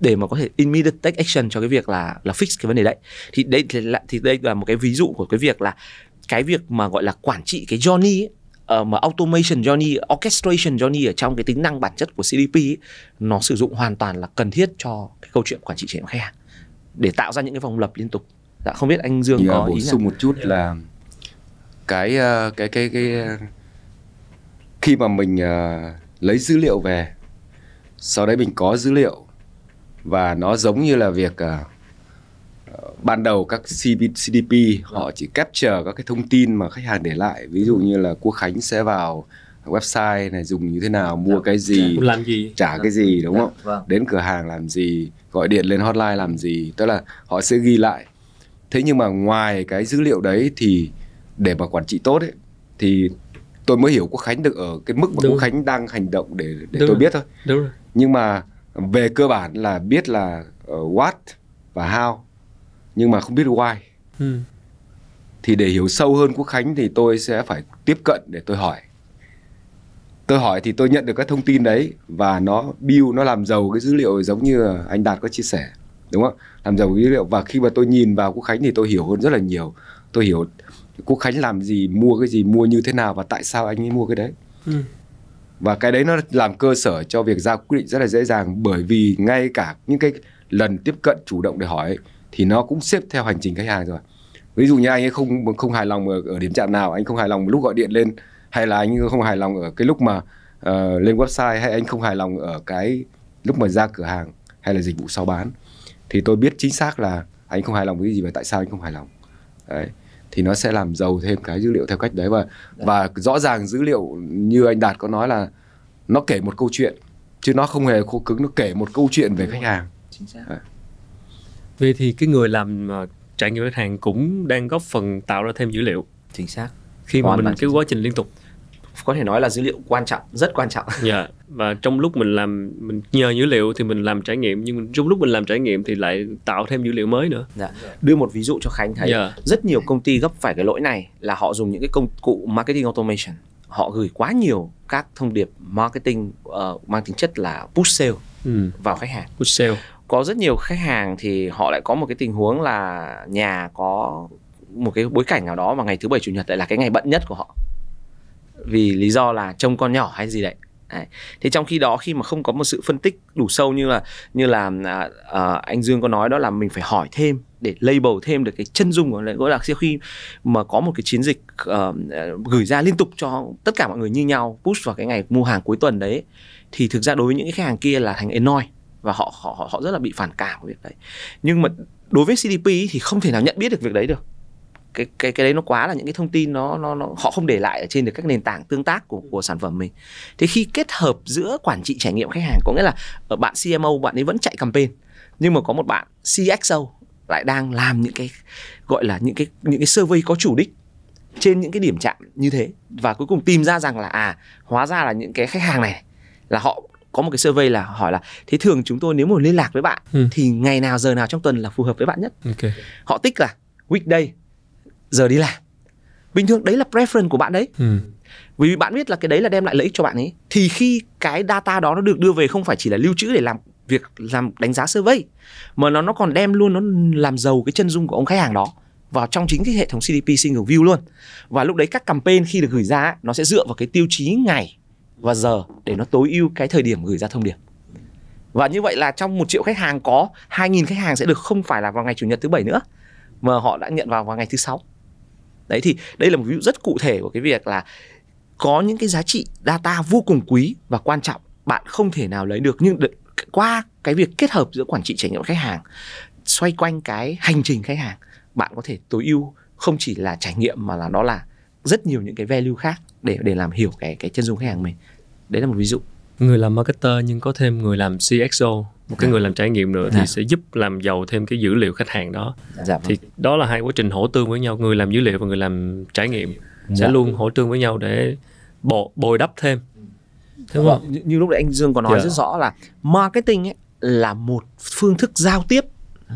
để mà có thể immediate take action cho cái việc là là fix cái vấn đề đấy thì đây thì, là, thì đây là một cái ví dụ của cái việc là cái việc mà gọi là quản trị cái journey ấy, Uh, mà automation journey orchestration journey ở trong cái tính năng bản chất của CDP ấy, nó sử dụng hoàn toàn là cần thiết cho cái câu chuyện quản trị trải nghiệm khách hàng để tạo ra những cái vòng lập liên tục. Dạ, không biết anh Dương yeah, dạ, có bổ ý sung là... một chút là dạ. ờ, cái cái cái cái khi mà mình uh, lấy dữ liệu về sau đấy mình có dữ liệu và nó giống như là việc uh, ban đầu các CDP họ chỉ capture các cái thông tin mà khách hàng để lại ví dụ như là quốc khánh sẽ vào website này dùng như thế nào mua Được. Dạ, cái gì dạ. làm gì trả Được. Dạ. cái gì đúng Được. không vâng. đến cửa hàng làm gì gọi điện lên hotline làm gì tức là họ sẽ ghi lại thế nhưng mà ngoài cái dữ liệu đấy thì để mà quản trị tốt ấy thì tôi mới hiểu quốc khánh được ở cái mức mà Đúng. quốc khánh đang hành động để để Đúng tôi rồi. biết thôi Đúng rồi. nhưng mà về cơ bản là biết là ờ, what và how nhưng mà không biết why ừ. thì để hiểu sâu hơn quốc khánh thì tôi sẽ phải tiếp cận để tôi hỏi tôi hỏi thì tôi nhận được các thông tin đấy và nó build nó làm giàu cái dữ liệu giống như anh đạt có chia sẻ đúng không làm giàu dữ liệu và khi mà tôi nhìn vào quốc khánh thì tôi hiểu hơn rất là nhiều tôi hiểu quốc khánh làm gì mua cái gì mua như thế nào và tại sao anh ấy mua cái đấy ừ. và cái đấy nó làm cơ sở cho việc ra quyết định rất là dễ dàng bởi vì ngay cả những cái lần tiếp cận chủ động để hỏi thì nó cũng xếp theo hành trình khách hàng rồi ví dụ như anh ấy không không hài lòng ở, điểm chạm nào anh không hài lòng lúc gọi điện lên hay là anh không hài lòng ở cái lúc mà uh, lên website hay anh không hài lòng ở cái lúc mà ra cửa hàng hay là dịch vụ sau bán thì tôi biết chính xác là anh không hài lòng với gì và tại sao anh không hài lòng Đấy thì nó sẽ làm giàu thêm cái dữ liệu theo cách đấy và đấy. và rõ ràng dữ liệu như anh đạt có nói là nó kể một câu chuyện chứ nó không hề khô cứng nó kể một câu chuyện về khách hàng chính xác vậy thì cái người làm à, trải nghiệm khách hàng cũng đang góp phần tạo ra thêm dữ liệu chính xác khi Còn mà mình cái quá trình liên tục có thể nói là dữ liệu quan trọng rất quan trọng yeah. Dạ, và trong lúc mình làm mình nhờ dữ liệu thì mình làm trải nghiệm nhưng mình, trong lúc mình làm trải nghiệm thì lại tạo thêm dữ liệu mới nữa yeah. Dạ, đưa một ví dụ cho khánh thấy yeah. Dạ. rất nhiều công ty gấp phải cái lỗi này là họ dùng những cái công cụ marketing automation họ gửi quá nhiều các thông điệp marketing uh, mang tính chất là push sale ừ. vào khách hàng push sale có rất nhiều khách hàng thì họ lại có một cái tình huống là nhà có một cái bối cảnh nào đó mà ngày thứ bảy chủ nhật lại là cái ngày bận nhất của họ vì lý do là trông con nhỏ hay gì đấy Đấy. thế trong khi đó khi mà không có một sự phân tích đủ sâu như là như là à, à, anh Dương có nói đó là mình phải hỏi thêm để label thêm được cái chân dung của lễ gỗ lạc siêu khi mà có một cái chiến dịch uh, gửi ra liên tục cho tất cả mọi người như nhau push vào cái ngày mua hàng cuối tuần đấy thì thực ra đối với những cái khách hàng kia là thành enoi và họ họ họ rất là bị phản cảm việc đấy nhưng mà đối với CDP thì không thể nào nhận biết được việc đấy được cái cái cái đấy nó quá là những cái thông tin nó nó, nó họ không để lại ở trên được các nền tảng tương tác của của sản phẩm mình thế khi kết hợp giữa quản trị trải nghiệm khách hàng có nghĩa là ở ờ, bạn CMO bạn ấy vẫn chạy campaign nhưng mà có một bạn CXO lại đang làm những cái gọi là những cái những cái survey có chủ đích trên những cái điểm chạm như thế và cuối cùng tìm ra rằng là à hóa ra là những cái khách hàng này là họ có một cái survey là hỏi là thế thường chúng tôi nếu muốn liên lạc với bạn ừ. thì ngày nào giờ nào trong tuần là phù hợp với bạn nhất okay. họ tích là weekday giờ đi làm bình thường đấy là preference của bạn đấy ừ. vì bạn biết là cái đấy là đem lại lợi ích cho bạn ấy thì khi cái data đó nó được đưa về không phải chỉ là lưu trữ để làm việc làm đánh giá survey mà nó nó còn đem luôn nó làm giàu cái chân dung của ông khách hàng đó vào trong chính cái hệ thống CDP single view luôn và lúc đấy các campaign khi được gửi ra nó sẽ dựa vào cái tiêu chí ngày và giờ để nó tối ưu cái thời điểm gửi ra thông điệp và như vậy là trong một triệu khách hàng có 2.000 khách hàng sẽ được không phải là vào ngày chủ nhật thứ bảy nữa mà họ đã nhận vào vào ngày thứ sáu đấy thì đây là một ví dụ rất cụ thể của cái việc là có những cái giá trị data vô cùng quý và quan trọng bạn không thể nào lấy được nhưng được, qua cái việc kết hợp giữa quản trị trải nghiệm khách hàng xoay quanh cái hành trình khách hàng bạn có thể tối ưu không chỉ là trải nghiệm mà là đó là rất nhiều những cái value khác để để làm hiểu cái cái chân dung khách hàng mình đấy là một ví dụ người làm marketer nhưng có thêm người làm CXO một cái dạ. người làm trải nghiệm nữa thì dạ. sẽ giúp làm giàu thêm cái dữ liệu khách hàng đó dạ. thì vâng. đó là hai quá trình hỗ tương với nhau người làm dữ liệu và người làm trải nghiệm sẽ dạ. luôn hỗ tương với nhau để bổ, bồi đắp thêm Thế vâng. Như, như lúc đấy anh Dương có nói yeah. rất rõ là marketing ấy là một phương thức giao tiếp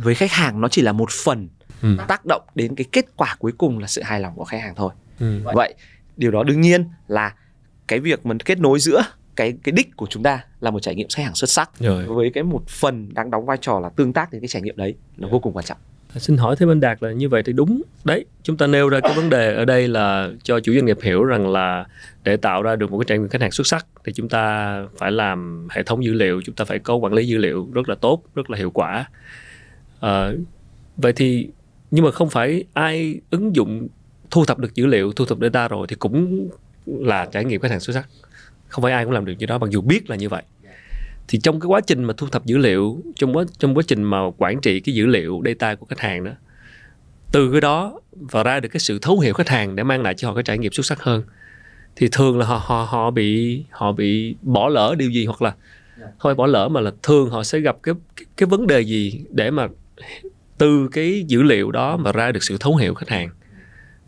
với khách hàng nó chỉ là một phần ừ. tác động đến cái kết quả cuối cùng là sự hài lòng của khách hàng thôi. Ừ. Vậy điều đó đương nhiên là cái việc mình kết nối giữa cái cái đích của chúng ta là một trải nghiệm khách hàng xuất sắc Rồi. với cái một phần đang đóng vai trò là tương tác đến cái trải nghiệm đấy là vô cùng quan trọng à, xin hỏi thêm anh đạt là như vậy thì đúng đấy chúng ta nêu ra cái vấn đề ở đây là cho chủ doanh nghiệp hiểu rằng là để tạo ra được một cái trải nghiệm khách hàng xuất sắc thì chúng ta phải làm hệ thống dữ liệu chúng ta phải có quản lý dữ liệu rất là tốt rất là hiệu quả à, vậy thì nhưng mà không phải ai ứng dụng thu thập được dữ liệu thu thập data rồi thì cũng là trải nghiệm khách hàng xuất sắc không phải ai cũng làm được như đó mặc dù biết là như vậy thì trong cái quá trình mà thu thập dữ liệu trong quá trong quá trình mà quản trị cái dữ liệu data của khách hàng đó từ cái đó và ra được cái sự thấu hiểu khách hàng để mang lại cho họ cái trải nghiệm xuất sắc hơn thì thường là họ họ họ bị họ bị bỏ lỡ điều gì hoặc là dạ. không phải bỏ lỡ mà là thường họ sẽ gặp cái cái, cái vấn đề gì để mà từ cái dữ liệu đó mà ra được sự thấu hiểu khách hàng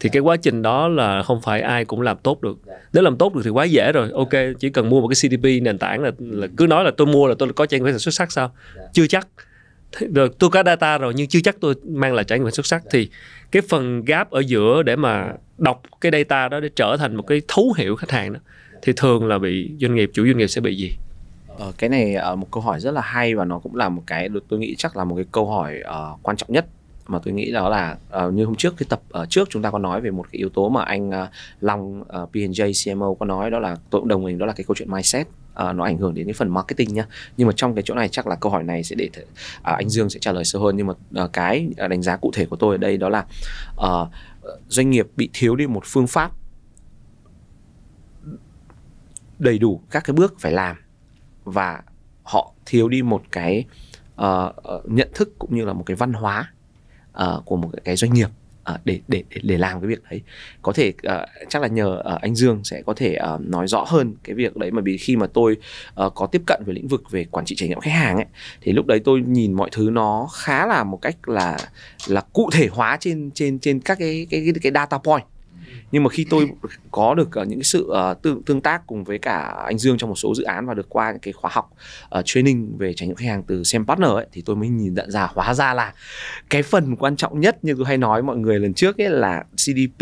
thì cái quá trình đó là không phải ai cũng làm tốt được nếu làm tốt được thì quá dễ rồi ok chỉ cần mua một cái cdp nền tảng là, là cứ nói là tôi mua là tôi có trải nghiệm xuất sắc sao dạ. chưa chắc rồi tôi có data rồi nhưng chưa chắc tôi mang lại trải nghiệm xuất sắc dạ. thì cái phần gap ở giữa để mà đọc cái data đó để trở thành một cái thấu hiểu khách hàng đó thì thường là bị doanh nghiệp chủ doanh nghiệp sẽ bị gì Ờ, cái này uh, một câu hỏi rất là hay và nó cũng là một cái tôi nghĩ chắc là một cái câu hỏi uh, quan trọng nhất mà tôi nghĩ đó là uh, như hôm trước cái tập uh, trước chúng ta có nói về một cái yếu tố mà anh uh, Long uh, P&J CMO có nói đó là tôi cũng đồng ý đó là cái câu chuyện mindset uh, nó ảnh hưởng đến cái phần marketing nhá nhưng mà trong cái chỗ này chắc là câu hỏi này sẽ để uh, anh Dương sẽ trả lời sâu hơn nhưng mà uh, cái uh, đánh giá cụ thể của tôi ở đây đó là uh, doanh nghiệp bị thiếu đi một phương pháp đầy đủ các cái bước phải làm và họ thiếu đi một cái uh, nhận thức cũng như là một cái văn hóa uh, của một cái doanh nghiệp uh, để để để làm cái việc đấy có thể uh, chắc là nhờ uh, anh Dương sẽ có thể uh, nói rõ hơn cái việc đấy mà vì khi mà tôi uh, có tiếp cận về lĩnh vực về quản trị trải nghiệm khách hàng ấy thì lúc đấy tôi nhìn mọi thứ nó khá là một cách là là cụ thể hóa trên trên trên các cái cái cái, cái data point nhưng mà khi tôi có được uh, những cái sự uh, tương, tương tác cùng với cả anh Dương trong một số dự án và được qua những cái khóa học uh, training về trải nghiệm khách hàng từ xem partner ấy thì tôi mới nhìn nhận ra hóa ra là cái phần quan trọng nhất như tôi hay nói mọi người lần trước ấy là CDP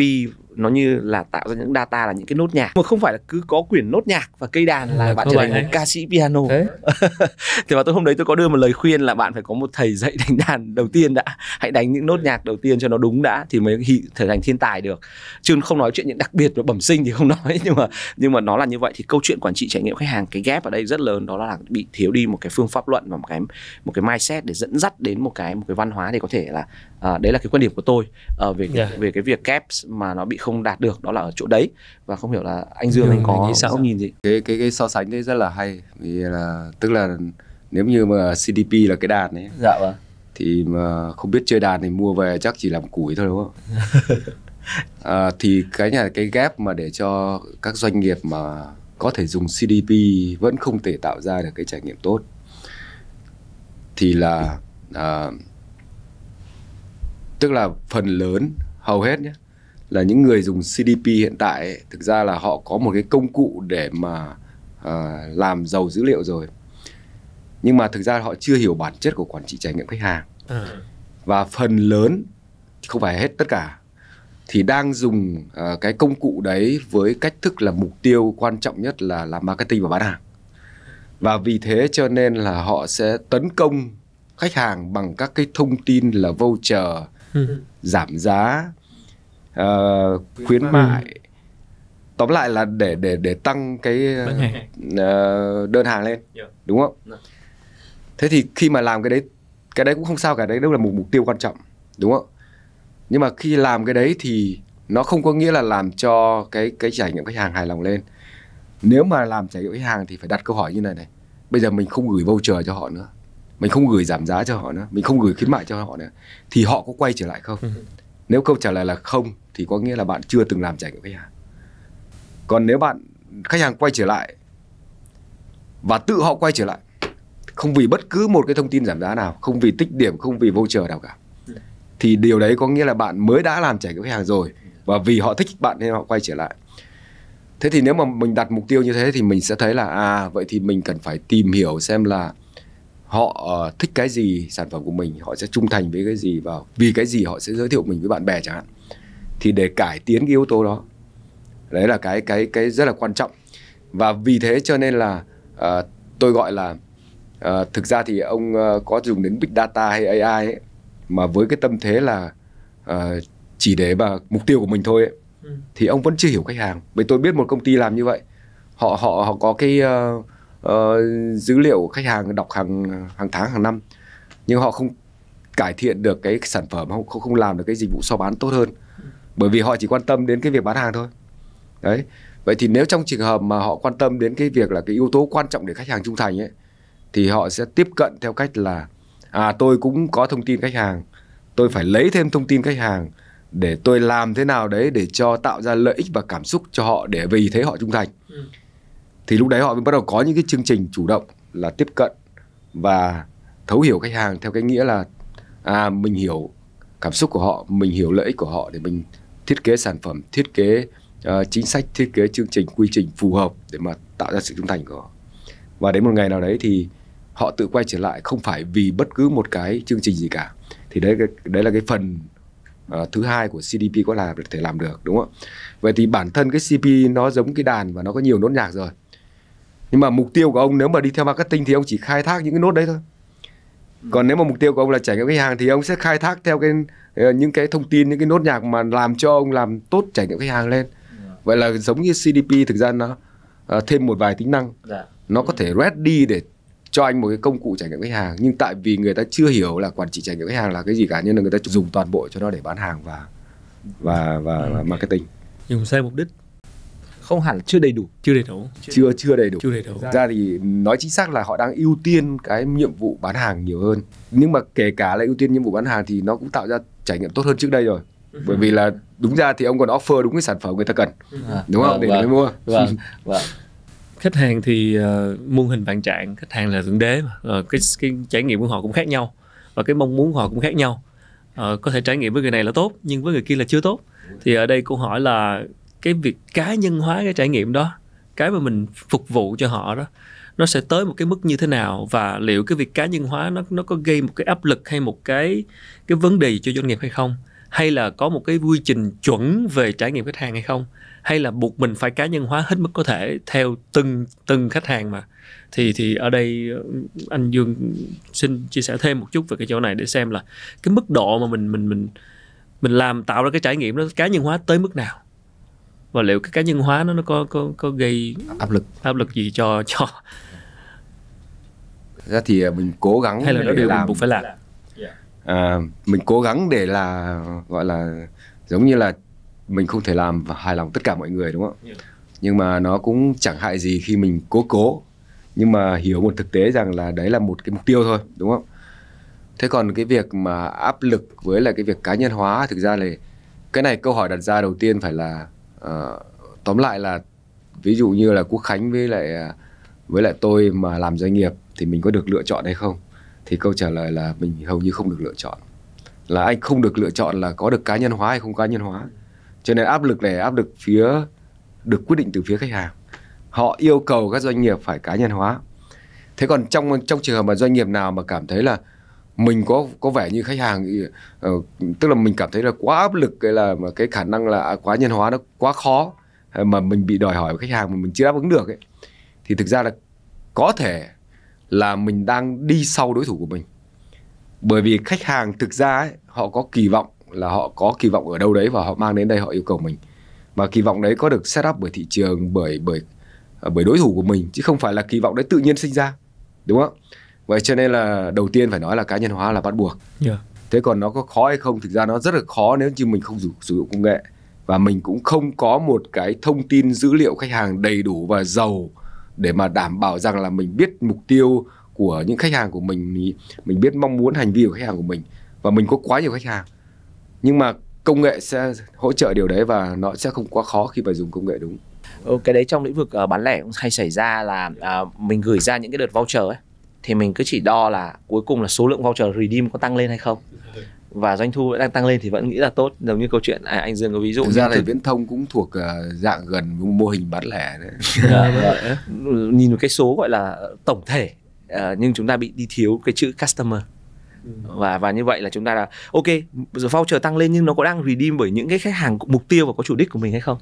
nó như là tạo ra những data là những cái nốt nhạc mà không phải là cứ có quyển nốt nhạc và cây đàn là, là bạn trở thành ca sĩ piano thì mà tôi hôm đấy tôi có đưa một lời khuyên là bạn phải có một thầy dạy đánh đàn đầu tiên đã hãy đánh những nốt nhạc đầu tiên cho nó đúng đã thì mới trở thành thiên tài được chứ không nói chuyện những đặc biệt và bẩm sinh thì không nói nhưng mà nhưng mà nó là như vậy thì câu chuyện quản trị trải nghiệm khách hàng cái ghép ở đây rất lớn đó là bị thiếu đi một cái phương pháp luận và một cái một cái mindset để dẫn dắt đến một cái một cái văn hóa để có thể là à, đấy là cái quan điểm của tôi à, về cái, yeah. Dạ. về cái việc caps mà nó bị không đạt được đó là ở chỗ đấy và không hiểu là anh dương ừ, anh có sao nhìn gì cái cái cái so sánh đấy rất là hay vì là tức là nếu như mà CDP là cái đàn ấy dạ vâng thì mà không biết chơi đàn thì mua về chắc chỉ làm củi thôi đúng không à, thì cái nhà cái gap mà để cho các doanh nghiệp mà có thể dùng CDP vẫn không thể tạo ra được cái trải nghiệm tốt thì là à, tức là phần lớn hầu hết nhé là những người dùng CDP hiện tại ấy, thực ra là họ có một cái công cụ để mà uh, làm giàu dữ liệu rồi nhưng mà thực ra họ chưa hiểu bản chất của quản trị trải nghiệm khách hàng ừ. và phần lớn không phải hết tất cả thì đang dùng uh, cái công cụ đấy với cách thức là mục tiêu quan trọng nhất là làm marketing và bán hàng và vì thế cho nên là họ sẽ tấn công khách hàng bằng các cái thông tin là voucher Ừ. giảm giá uh, khuyến ừ. mại tóm lại là để để để tăng cái uh, đơn hàng lên dạ. đúng không dạ. thế thì khi mà làm cái đấy cái đấy cũng không sao cả đấy đâu là một mục tiêu quan trọng đúng không nhưng mà khi làm cái đấy thì nó không có nghĩa là làm cho cái cái trải nghiệm khách hàng hài lòng lên nếu mà làm trải nghiệm khách hàng thì phải đặt câu hỏi như này này bây giờ mình không gửi voucher cho họ nữa mình không gửi giảm giá cho họ nữa mình không gửi khuyến mại cho họ nữa thì họ có quay trở lại không ừ. nếu câu trả lời là không thì có nghĩa là bạn chưa từng làm trải nghiệm khách hàng còn nếu bạn khách hàng quay trở lại và tự họ quay trở lại không vì bất cứ một cái thông tin giảm giá nào không vì tích điểm không vì vô voucher nào cả ừ. thì điều đấy có nghĩa là bạn mới đã làm trải nghiệm khách hàng rồi và vì họ thích bạn nên họ quay trở lại thế thì nếu mà mình đặt mục tiêu như thế thì mình sẽ thấy là à vậy thì mình cần phải tìm hiểu xem là họ ờ, thích cái gì sản phẩm của mình họ sẽ trung thành với cái gì và vì cái gì họ sẽ giới thiệu mình với bạn bè chẳng hạn thì để cải tiến cái yếu tố đó đấy là cái cái cái rất là quan trọng và vì thế cho nên là uh, tôi gọi là uh, thực ra thì ông uh, có dùng đến big data hay AI ấy, mà với cái tâm thế là uh, chỉ để mà mục tiêu của mình thôi ấy, ừ. thì ông vẫn chưa hiểu khách hàng bởi tôi biết một công ty làm như vậy họ họ họ có cái uh, Ờ, dữ liệu khách hàng đọc hàng hàng tháng hàng năm nhưng họ không cải thiện được cái sản phẩm không không không làm được cái dịch vụ so bán tốt hơn bởi vì họ chỉ quan tâm đến cái việc bán hàng thôi đấy vậy thì nếu trong trường hợp mà họ quan tâm đến cái việc là cái yếu tố quan trọng để khách hàng trung thành ấy thì họ sẽ tiếp cận theo cách là à tôi cũng có thông tin khách hàng tôi phải lấy thêm thông tin khách hàng để tôi làm thế nào đấy để cho tạo ra lợi ích và cảm xúc cho họ để vì thế họ trung thành ừ thì lúc đấy họ mới bắt đầu có những cái chương trình chủ động là tiếp cận và thấu hiểu khách hàng theo cái nghĩa là à mình hiểu cảm xúc của họ mình hiểu lợi ích của họ để mình thiết kế sản phẩm thiết kế uh, chính sách thiết kế chương trình quy trình phù hợp để mà tạo ra sự trung thành của họ và đến một ngày nào đấy thì họ tự quay trở lại không phải vì bất cứ một cái chương trình gì cả thì đấy đấy là cái phần uh, thứ hai của CDP có làm thể làm được đúng không? Vậy thì bản thân cái CP nó giống cái đàn và nó có nhiều nốt nhạc rồi nhưng mà mục tiêu của ông nếu mà đi theo marketing thì ông chỉ khai thác những cái nốt đấy thôi còn nếu mà mục tiêu của ông là trải nghiệm khách hàng thì ông sẽ khai thác theo cái ờ, những cái thông tin những cái nốt nhạc mà làm cho ông làm tốt trải nghiệm khách hàng lên dạ. vậy là giống như CDP thực ra nó uh, thêm một vài tính năng dạ. nó có thể ready để cho anh một cái công cụ trải nghiệm khách hàng nhưng tại vì người ta chưa hiểu là quản trị trải nghiệm khách hàng là cái gì cả nên là người ta dùng toàn bộ cho nó để bán hàng và và và, và ừ, marketing dùng sai mục đích không hẳn chưa đầy đủ chưa đầy đủ chưa chưa, đầy đủ chưa đầy đủ ra thì nói chính xác là họ đang ưu tiên cái nhiệm vụ bán hàng nhiều hơn nhưng mà kể cả là ưu tiên nhiệm vụ bán hàng thì nó cũng tạo ra trải nghiệm tốt hơn trước đây rồi bởi vì là đúng ra thì ông còn offer đúng cái sản phẩm người ta cần à, đúng không vâng, để vâng, người mua vâng, vâng. khách hàng thì uh, muôn hình vạn trạng khách hàng là thượng đế mà uh, cái cái trải nghiệm của họ cũng khác nhau và cái mong muốn của họ cũng khác nhau uh, có thể trải nghiệm với người này là tốt nhưng với người kia là chưa tốt thì ở đây câu hỏi là cái việc cá nhân hóa cái trải nghiệm đó cái mà mình phục vụ cho họ đó nó sẽ tới một cái mức như thế nào và liệu cái việc cá nhân hóa nó nó có gây một cái áp lực hay một cái cái vấn đề cho doanh nghiệp hay không hay là có một cái quy trình chuẩn về trải nghiệm khách hàng hay không hay là buộc mình phải cá nhân hóa hết mức có thể theo từng từng khách hàng mà thì thì ở đây anh Dương xin chia sẻ thêm một chút về cái chỗ này để xem là cái mức độ mà mình mình mình mình làm tạo ra cái trải nghiệm đó cá nhân hóa tới mức nào và liệu cái cá nhân hóa nó nó có có có gây áp lực áp lực gì cho cho ra thì à, mình cố gắng hay là nó đều làm... mình buộc phải làm à, mình cố gắng để là gọi là giống như là mình không thể làm và hài lòng tất cả mọi người đúng không nhưng mà nó cũng chẳng hại gì khi mình cố cố nhưng mà hiểu một thực tế rằng là đấy là một cái mục tiêu thôi đúng không thế còn cái việc mà áp lực với là cái việc cá nhân hóa thực ra là cái này câu hỏi đặt ra đầu tiên phải là à, tóm lại là ví dụ như là quốc khánh với lại à, với lại tôi mà làm doanh nghiệp thì mình có được lựa chọn hay không thì câu trả lời là mình hầu như không được lựa chọn là anh không được lựa chọn là có được cá nhân hóa hay không cá nhân hóa cho nên áp lực này áp lực phía được quyết định từ phía khách hàng họ yêu cầu các doanh nghiệp phải cá nhân hóa thế còn trong trong trường hợp mà doanh nghiệp nào mà cảm thấy là mình có có vẻ như khách hàng uh, tức là mình cảm thấy là quá áp lực cái là cái khả năng là à, quá nhân hóa nó quá khó mà mình bị đòi hỏi của khách hàng mà mình chưa đáp ứng được ấy thì thực ra là có thể là mình đang đi sau đối thủ của mình bởi vì khách hàng thực ra ấy, họ có kỳ vọng là họ có kỳ vọng ở đâu đấy và họ mang đến đây họ yêu cầu mình và kỳ vọng đấy có được set up bởi thị trường bởi bởi à, bởi đối thủ của mình chứ không phải là kỳ vọng đấy tự nhiên sinh ra đúng không vậy cho nên là đầu tiên phải nói là cá nhân hóa là bắt buộc yeah. Dạ. thế còn nó có khó hay không thực ra nó rất là khó nếu như mình không dùng, sử dụng công nghệ và mình cũng không có một cái thông tin dữ liệu khách hàng đầy đủ và giàu để mà đảm bảo rằng là mình biết mục tiêu của những khách hàng của mình mình biết mong muốn hành vi của khách hàng của mình và mình có quá nhiều khách hàng nhưng mà công nghệ sẽ hỗ trợ điều đấy và nó sẽ không quá khó khi mà dùng công nghệ đúng. Ừ, cái đấy trong lĩnh vực ờ, bán lẻ cũng hay xảy ra là uh, mình gửi ra những cái đợt voucher ấy thì mình cứ chỉ đo là cuối cùng là số lượng voucher redeem có tăng lên hay không và doanh thu vẫn đang tăng lên thì vẫn nghĩ là tốt giống như câu chuyện à, anh Dương có ví dụ Thực ra thì viễn thông cũng thuộc uh, dạng gần mô hình bán lẻ đấy. Dạ, vâng. nhìn một cái số gọi là tổng thể uh, nhưng chúng ta bị đi thiếu cái chữ customer và và như vậy là chúng ta là ok giờ voucher tăng lên nhưng nó có đang redeem bởi những cái khách hàng mục tiêu và có chủ đích của mình hay không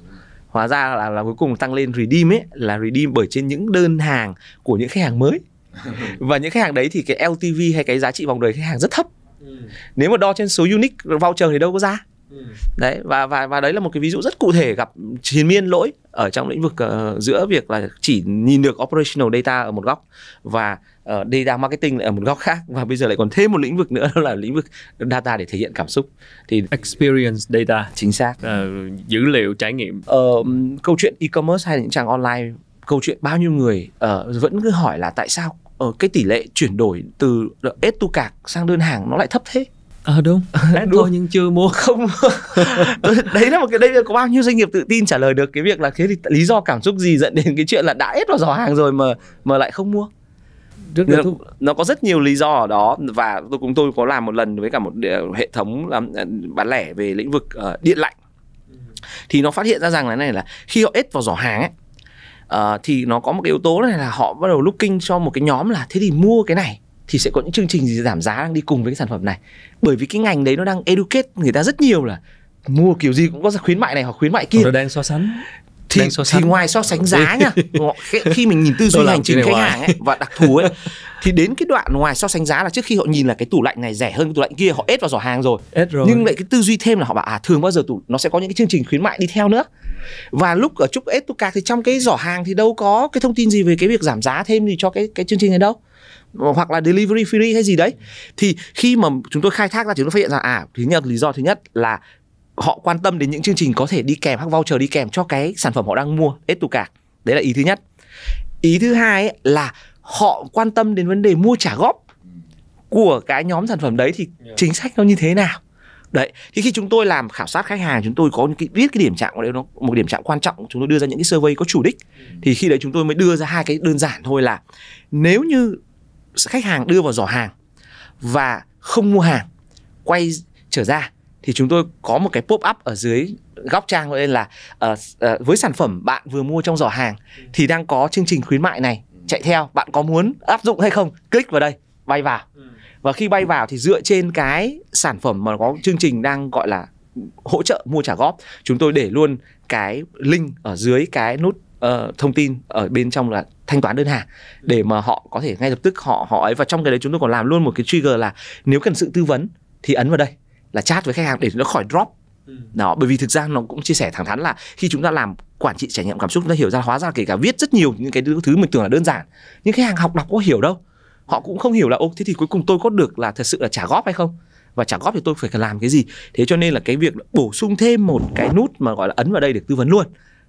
hóa ra là là cuối cùng tăng lên redeem ấy là redeem bởi trên những đơn hàng của những khách hàng mới và những khách hàng đấy thì cái LTV hay cái giá trị vòng đời khách hàng rất thấp ừ. nếu mà đo trên số unique voucher thì đâu có ra ừ. đấy và và và đấy là một cái ví dụ rất cụ thể gặp triền miên lỗi ở trong lĩnh vực uh, giữa việc là chỉ nhìn được operational data ở một góc và uh, data marketing ở một góc khác và bây giờ lại còn thêm một lĩnh vực nữa đó là lĩnh vực data để thể hiện cảm xúc thì experience data chính xác uh, dữ liệu trải nghiệm uh, câu chuyện e-commerce hay những trang online câu chuyện bao nhiêu người uh, vẫn cứ hỏi là tại sao ở ờ, cái tỷ lệ chuyển đổi từ ép tu cạc sang đơn hàng nó lại thấp thế ờ à, đúng đấy, đúng tôi nhưng chưa mua không đấy là một cái đây có bao nhiêu doanh nghiệp tự tin trả lời được cái việc là thế thì lý do cảm xúc gì dẫn đến cái chuyện là đã ép vào giỏ hàng rồi mà mà lại không mua rất nó, thú. nó có rất nhiều lý do ở đó và tôi cũng tôi có làm một lần với cả một hệ thống làm ờ, bán lẻ về lĩnh vực uh, điện lạnh thì nó phát hiện ra rằng là này là khi họ ép vào giỏ hàng ấy, uh, thì nó có một cái yếu tố này là họ bắt đầu looking cho một cái nhóm là thế thì mua cái này thì sẽ có những chương trình gì giảm giá đang đi cùng với cái sản phẩm này bởi vì cái ngành đấy nó đang educate người ta rất nhiều là mua kiểu gì cũng có khuyến mại này hoặc khuyến mại kia nó đang so sánh thì, so thì ngoài so sánh giá ừ. nhá khi mình nhìn tư duy hành trình khách hàng ấy, và đặc thù ấy thì đến cái đoạn ngoài so sánh giá là trước khi họ nhìn là cái tủ lạnh này rẻ hơn cái tủ lạnh kia họ ép vào giỏ hàng rồi. rồi nhưng lại cái tư duy thêm là họ bảo à thường bao giờ tủ nó sẽ có những cái chương trình khuyến mại đi theo nữa và lúc ở chúc Etucạc thì trong cái giỏ hàng thì đâu có cái thông tin gì về cái việc giảm giá thêm gì cho cái cái chương trình này đâu hoặc là delivery free hay gì đấy thì khi mà chúng tôi khai thác ra chúng tôi phát hiện ra à thứ nhất lý do thứ nhất là họ quan tâm đến những chương trình có thể đi kèm hoặc voucher đi kèm cho cái sản phẩm họ đang mua Etucạc đấy là ý thứ nhất ý thứ hai ấy, là họ quan tâm đến vấn đề mua trả góp của cái nhóm sản phẩm đấy thì chính sách nó như thế nào đấy thì khi chúng tôi làm khảo sát khách hàng chúng tôi có những cái biết cái điểm trạng của đấy nó một điểm trạng quan trọng chúng tôi đưa ra những cái survey có chủ đích thì khi đấy chúng tôi mới đưa ra hai cái đơn giản thôi là nếu như khách hàng đưa vào giỏ hàng và không mua hàng quay trở ra thì chúng tôi có một cái pop up ở dưới góc trang lên là uh, uh, với sản phẩm bạn vừa mua trong giỏ hàng thì đang có chương trình khuyến mại này chạy theo bạn có muốn áp dụng hay không click vào đây bay vào và khi bay vào thì dựa trên cái sản phẩm mà có chương trình đang gọi là hỗ trợ mua trả góp chúng tôi để luôn cái link ở dưới cái nút uh, thông tin ở bên trong là thanh toán đơn hàng để mà họ có thể ngay lập tức họ họ ấy và trong cái đấy chúng tôi còn làm luôn một cái trigger là nếu cần sự tư vấn thì ấn vào đây là chat với khách hàng để nó khỏi drop ừ. đó bởi vì thực ra nó cũng chia sẻ thẳng thắn là khi chúng ta làm quản trị trải nghiệm cảm xúc nó hiểu ra hóa ra kể cả viết rất nhiều những cái thứ mình tưởng là đơn giản nhưng khách hàng học đọc có hiểu đâu họ cũng không hiểu là ô thế thì cuối cùng tôi có được là thật sự là trả góp hay không và trả góp thì tôi phải làm cái gì thế cho nên là cái việc bổ sung thêm một cái nút mà gọi là ấn vào đây để tư vấn luôn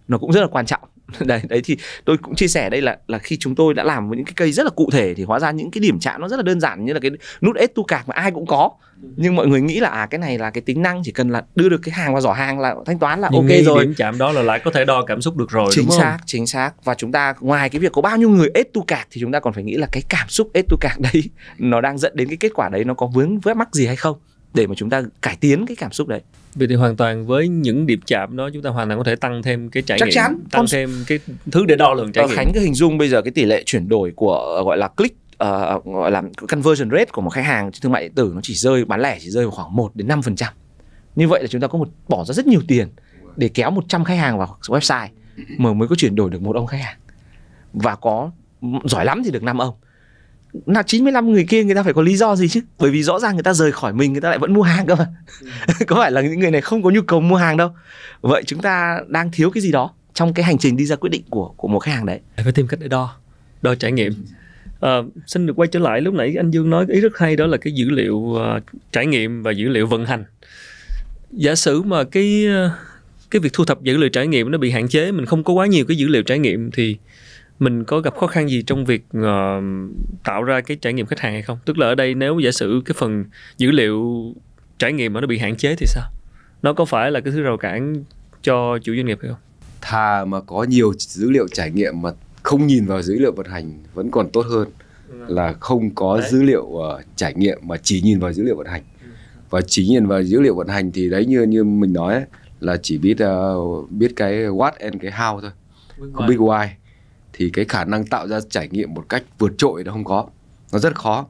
nó cũng rất là quan trọng đấy đấy thì tôi cũng chia sẻ đây là là khi chúng tôi đã làm với những cái cây rất là cụ thể thì hóa ra những cái điểm chạm nó rất là đơn giản như là cái nút ép tu cạc mà ai cũng có nhưng mọi người nghĩ là à cái này là cái tính năng chỉ cần là đưa được cái hàng vào giỏ hàng là thanh toán là nhưng ok rồi điểm chạm đó là lại có thể đo cảm xúc được rồi chính đúng xác không? chính xác và chúng ta ngoài cái việc có bao nhiêu người ép tu cạc thì chúng ta còn phải nghĩ là cái cảm xúc ép tu cạc đấy nó đang dẫn đến cái kết quả đấy nó có vướng vướng mắc gì hay không để mà chúng ta cải tiến cái cảm xúc đấy vì thì hoàn toàn với những điểm chạm đó chúng ta hoàn toàn có thể tăng thêm cái trải Chắc nghiệm, chắn. tăng Không... thêm cái thứ để đo lường trải ờ, nghiệm. Khánh cứ hình dung bây giờ cái tỷ lệ chuyển đổi của gọi là click uh, gọi là conversion rate của một khách hàng thương mại điện tử nó chỉ rơi bán lẻ chỉ rơi vào khoảng 1 đến 5%. Như vậy là chúng ta có một bỏ ra rất nhiều tiền để kéo 100 khách hàng vào website ừ. mà mới có chuyển đổi được một ông khách hàng. Và có giỏi lắm thì được năm ông là 95 người kia người ta phải có lý do gì chứ bởi vì rõ ràng người ta rời khỏi mình người ta lại vẫn mua hàng cơ mà ừ. có phải là những người này không có nhu cầu mua hàng đâu vậy chúng ta đang thiếu cái gì đó trong cái hành trình đi ra quyết định của của một khách hàng đấy phải tìm cách để đo đo trải nghiệm à, xin được quay trở lại lúc nãy anh Dương nói ý rất hay đó là cái dữ liệu uh, trải nghiệm và dữ liệu vận hành giả sử mà cái uh, cái việc thu thập dữ liệu trải nghiệm nó bị hạn chế mình không có quá nhiều cái dữ liệu trải nghiệm thì mình có gặp khó khăn gì trong việc uh, tạo ra cái trải nghiệm khách hàng hay không tức là ở đây nếu giả sử cái phần dữ liệu trải nghiệm mà nó bị hạn chế thì sao nó có phải là cái thứ rào cản cho chủ doanh nghiệp hay không thà mà có nhiều dữ liệu trải nghiệm mà không nhìn vào dữ liệu vận hành vẫn còn tốt hơn là không có đấy. dữ liệu uh, trải nghiệm mà chỉ nhìn vào dữ liệu vận hành và chỉ nhìn vào dữ liệu vận hành thì đấy như như mình nói ấy, là chỉ biết uh, biết cái what and cái how thôi không biết why thì cái khả năng tạo ra trải nghiệm một cách vượt trội nó không có nó rất khó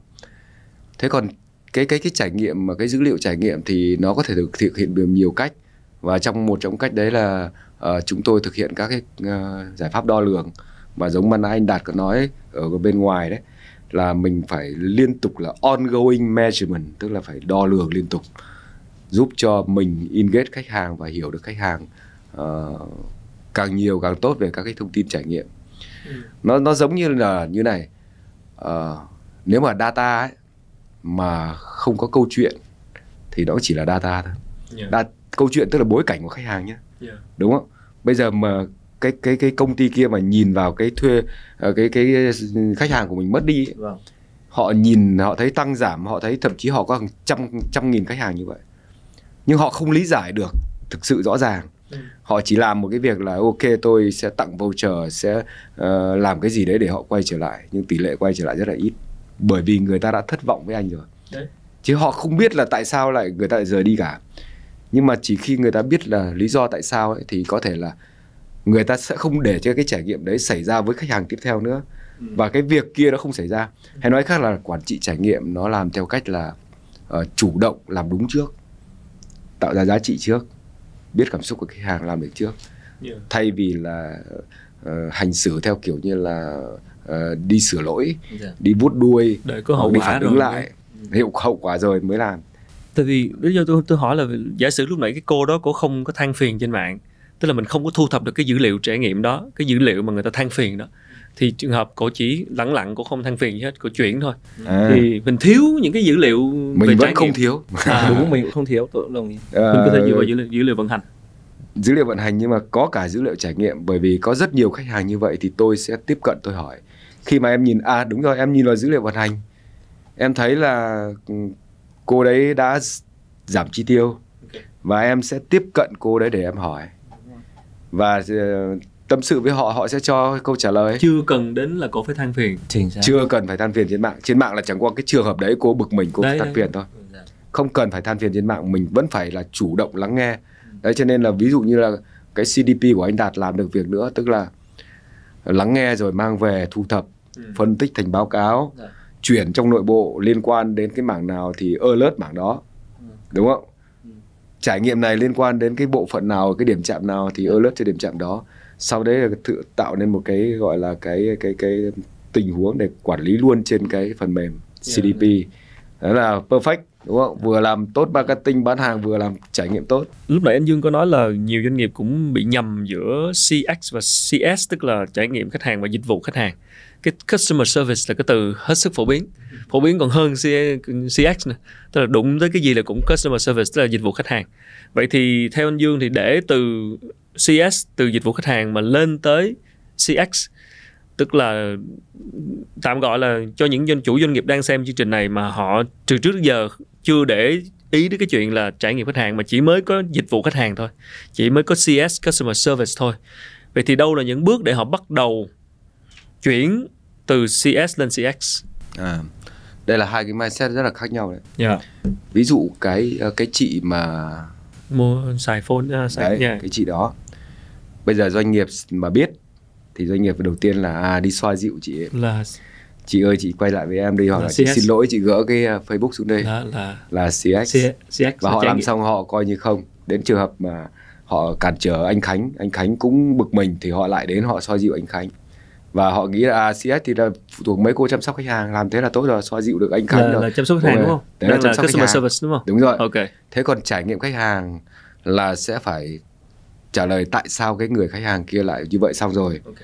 thế còn cái cái cái trải nghiệm mà cái dữ liệu trải nghiệm thì nó có thể được thực hiện được nhiều cách và trong một trong cách đấy là uh, chúng tôi thực hiện các cái uh, giải pháp đo lường mà giống mà anh đạt có nói ở bên ngoài đấy là mình phải liên tục là ongoing measurement tức là phải đo lường liên tục giúp cho mình engage khách hàng và hiểu được khách hàng uh, càng nhiều càng tốt về các cái thông tin trải nghiệm nó nó giống như là như này uh, nếu mà data ấy, mà không có câu chuyện thì nó chỉ là data thôi yeah. Đa, câu chuyện tức là bối cảnh của khách hàng nhé yeah. đúng không bây giờ mà cái cái cái công ty kia mà nhìn vào cái thuê ờ, cái cái khách hàng của mình mất đi ấy, vâng. họ nhìn họ thấy tăng giảm họ thấy thậm chí họ có hàng trăm trăm nghìn khách hàng như vậy nhưng họ không lý giải được thực sự rõ ràng họ chỉ làm một cái việc là ok tôi sẽ tặng voucher sẽ uh, làm cái gì đấy để họ quay trở lại nhưng tỷ lệ quay trở lại rất là ít bởi vì người ta đã thất vọng với anh rồi đấy. chứ họ không biết là tại sao lại người ta lại rời đi cả nhưng mà chỉ khi người ta biết là lý do tại sao ấy, thì có thể là người ta sẽ không để cho cái trải nghiệm đấy xảy ra với khách hàng tiếp theo nữa ừ. và cái việc kia nó không xảy ra ừ. hay nói khác là quản trị trải nghiệm nó làm theo cách là uh, chủ động làm đúng trước tạo ra giá trị trước biết cảm xúc của khách hàng làm được trước yeah. thay vì là uh, hành xử theo kiểu như là uh, đi sửa lỗi yeah. đi vút đuôi để có hậu đi phản ứng lại đấy. hiệu hậu quả rồi mới làm tại vì lý do tôi tôi hỏi là giả sử lúc nãy cái cô đó cô không có than phiền trên mạng tức là mình không có thu thập được cái dữ liệu trải nghiệm đó cái dữ liệu mà người ta than phiền đó thì trường hợp cổ chỉ lẳng lặng cổ không than phiền gì hết cổ chuyển thôi à. thì mình thiếu những cái dữ liệu mình về vẫn không nghiệm. thiếu à, à, đúng mình cũng không thiếu tôi cũng đồng ý à, mình có thể dựa vào dữ liệu, dữ liệu vận hành dữ liệu vận hành nhưng mà có cả dữ liệu trải nghiệm bởi vì có rất nhiều khách hàng như vậy thì tôi sẽ tiếp cận tôi hỏi khi mà em nhìn à đúng rồi em nhìn vào dữ liệu vận hành em thấy là ừ, cô đấy đã giảm chi tiêu và em sẽ tiếp cận cô đấy để em hỏi và ờ, tâm sự với họ họ sẽ cho câu trả lời chưa cần đến là cô phải than phiền Chính xác. chưa cần phải than phiền trên mạng trên mạng là chẳng qua cái trường hợp đấy cô bực mình cô đấy, than phiền thôi không cần phải than phiền trên mạng mình vẫn phải là chủ động lắng nghe đấy cho nên là ví dụ như là cái CDP của anh Đạt làm được việc nữa tức là lắng nghe rồi mang về thu thập ừ. phân tích thành báo cáo dạ. chuyển trong nội bộ liên quan đến cái mảng nào thì alert mảng đó ừ. đúng không ừ. trải nghiệm này liên quan đến cái bộ phận nào cái điểm chạm nào thì dạ. alert cho điểm chạm đó sau đấy là tự tạo nên một cái gọi là cái cái cái tình huống để quản lý luôn trên cái phần mềm dạ. CDP đó là perfect đúng không vừa làm tốt marketing bán hàng vừa làm trải nghiệm tốt lúc nãy anh Dương có nói là nhiều doanh nghiệp cũng bị nhầm giữa CX và CS tức là trải nghiệm khách hàng và dịch vụ khách hàng cái customer service là cái từ hết sức phổ biến phổ biến còn hơn CX nữa tức là đụng tới cái gì là cũng customer service tức là dịch vụ khách hàng vậy thì theo anh Dương thì để từ CS từ dịch vụ khách hàng mà lên tới CX tức là tạm gọi là cho những doanh chủ doanh nghiệp đang xem chương trình này mà họ từ trước giờ chưa để ý đến cái chuyện là trải nghiệm khách hàng mà chỉ mới có dịch vụ khách hàng thôi chỉ mới có CS customer service thôi vậy thì đâu là những bước để họ bắt đầu chuyển từ CS lên CX à, đây là hai cái mindset rất là khác nhau đấy yeah. Dạ. ví dụ cái ờ, cái chị mà mua xài phone uh, xài, đấy, yeah. Dạ. cái chị đó bây giờ doanh nghiệp mà biết thì doanh nghiệp đầu tiên là à, đi xoa dịu chị ấy. là chị ơi chị quay lại với em đi hoặc là, là chị xin lỗi chị gỡ cái à, Facebook xuống đây là là, là CX. CX và họ làm xong họ coi như không đến trường hợp mà họ cản trở anh Khánh anh Khánh cũng bực mình thì họ lại đến họ xoa dịu anh Khánh và họ nghĩ là à, CS thì là phụ thuộc mấy cô chăm sóc khách hàng làm thế là tốt rồi xoa dịu được anh Khánh là, rồi. là chăm sóc khách hàng đúng không? Đấy là, là chăm sóc khách hàng. Service, đúng không? Đúng rồi. Ok. Thế còn trải nghiệm khách hàng là sẽ phải trả lời tại sao cái người khách hàng kia lại như vậy xong rồi okay.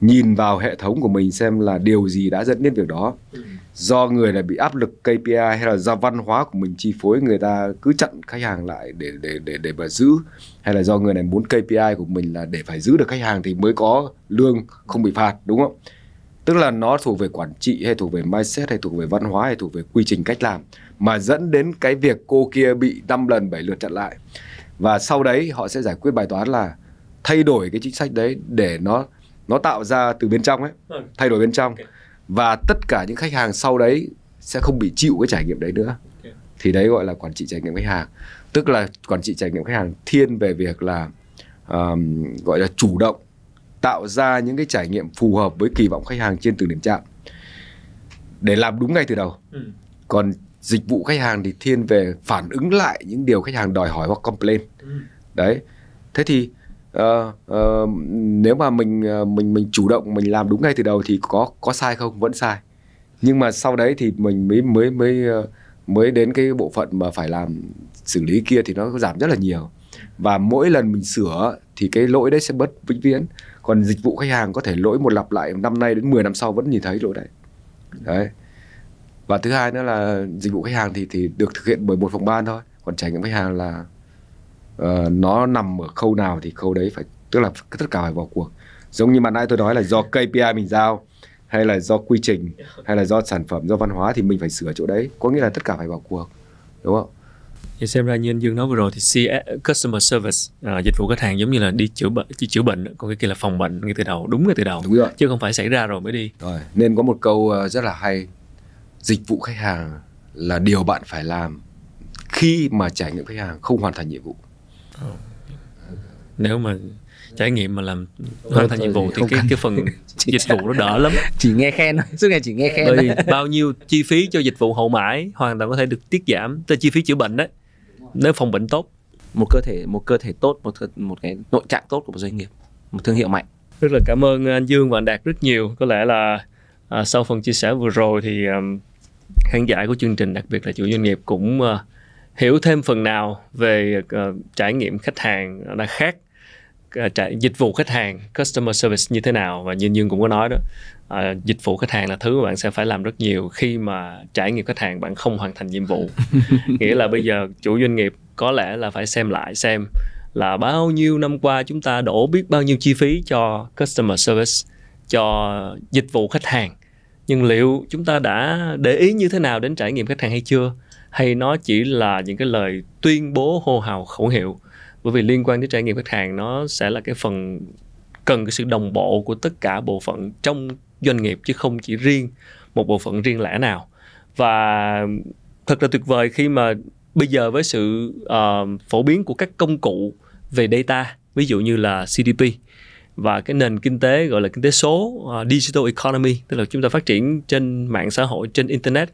nhìn vào hệ thống của mình xem là điều gì đã dẫn đến việc đó ừ. do người này bị áp lực KPI hay là do văn hóa của mình chi phối người ta cứ chặn khách hàng lại để để để để mà giữ hay là do người này muốn KPI của mình là để phải giữ được khách hàng thì mới có lương không bị phạt đúng không tức là nó thuộc về quản trị hay thuộc về mindset hay thuộc về văn hóa hay thuộc về quy trình cách làm mà dẫn đến cái việc cô kia bị năm lần 7 lượt chặn lại và sau đấy họ sẽ giải quyết bài toán là thay đổi cái chính sách đấy để nó nó tạo ra từ bên trong ấy ừ. thay đổi bên trong và tất cả những khách hàng sau đấy sẽ không bị chịu cái trải nghiệm đấy nữa thì đấy gọi là quản trị trải nghiệm khách hàng tức là quản trị trải nghiệm khách hàng thiên về việc là um, gọi là chủ động tạo ra những cái trải nghiệm phù hợp với kỳ vọng khách hàng trên từng điểm chạm để làm đúng ngay từ đầu ừ. còn dịch vụ khách hàng thì thiên về phản ứng lại những điều khách hàng đòi hỏi hoặc complain ừ. đấy thế thì uh, uh, nếu mà mình ờ, mình mình chủ động mình làm đúng ngay từ đầu thì có có sai không vẫn sai nhưng mà sau đấy thì mình mới mới mới mới đến cái bộ phận mà phải làm xử lý kia thì nó giảm rất là nhiều và mỗi lần mình sửa thì cái lỗi đấy sẽ bớt vĩnh viễn còn dịch vụ khách hàng có thể lỗi một lặp lại năm nay đến 10 năm sau vẫn nhìn thấy lỗi đấy đấy và thứ hai nữa là dịch vụ khách hàng thì thì được thực hiện bởi một phòng ban thôi còn trải nghiệm khách hàng là uh, nó nằm ở khâu nào thì khâu đấy phải tức là tất cả phải vào cuộc giống như mà nãy tôi nói là do KPI mình giao hay là do quy trình hay là do sản phẩm do văn hóa thì mình phải sửa chỗ đấy có nghĩa là tất cả phải vào cuộc đúng không thì xem ra như anh Dương nói vừa rồi thì CS, customer service uh, dịch vụ khách hàng giống như là đi chữa bệnh đi chữa bệnh còn cái kia là phòng bệnh ngay từ đầu đúng ngay từ đầu đúng rồi. chứ không phải xảy ra rồi mới đi rồi nên có một câu ờ, rất là hay dịch vụ khách hàng là điều bạn phải làm khi mà trải nghiệm khách hàng không hoàn thành nhiệm vụ ờ. nếu mà trải nghiệm mà làm ờ, hoàn thành nhiệm vụ thì cái cái phần dịch vụ nó đỡ lắm chỉ nghe khen suốt ngày chỉ nghe khen Bởi bao nhiêu chi phí cho dịch vụ hậu mãi hoàn toàn có thể được tiết giảm tới chi phí chữa bệnh đấy nếu phòng bệnh tốt một cơ thể một cơ thể tốt một một cái nội trạng tốt của một doanh nghiệp một thương hiệu mạnh rất là cảm ơn anh Dương và anh Đạt rất nhiều có lẽ là à, sau phần chia sẻ vừa rồi thì um, khán giả của chương trình đặc biệt là chủ doanh nghiệp cũng uh, hiểu thêm phần nào về uh, trải nghiệm khách hàng đã khác uh, trải, dịch vụ khách hàng customer service như thế nào và như dương cũng có nói đó uh, dịch vụ khách hàng là thứ mà bạn sẽ phải làm rất nhiều khi mà trải nghiệm khách hàng bạn không hoàn thành nhiệm vụ nghĩa là bây giờ chủ doanh nghiệp có lẽ là phải xem lại xem là bao nhiêu năm qua chúng ta đổ biết bao nhiêu chi phí cho customer service cho dịch vụ khách hàng nhưng liệu chúng ta đã để ý như thế nào đến trải nghiệm khách hàng hay chưa hay nó chỉ là những cái lời tuyên bố hô hào khẩu hiệu bởi vì liên quan đến trải nghiệm khách hàng nó sẽ là cái phần cần cái sự đồng bộ của tất cả bộ phận trong doanh nghiệp chứ không chỉ riêng một bộ phận riêng lẻ nào và thật là tuyệt vời khi mà bây giờ với sự uh, phổ biến của các công cụ về data ví dụ như là CDP và cái nền kinh tế gọi là kinh tế số uh, digital economy tức là chúng ta phát triển trên mạng xã hội trên internet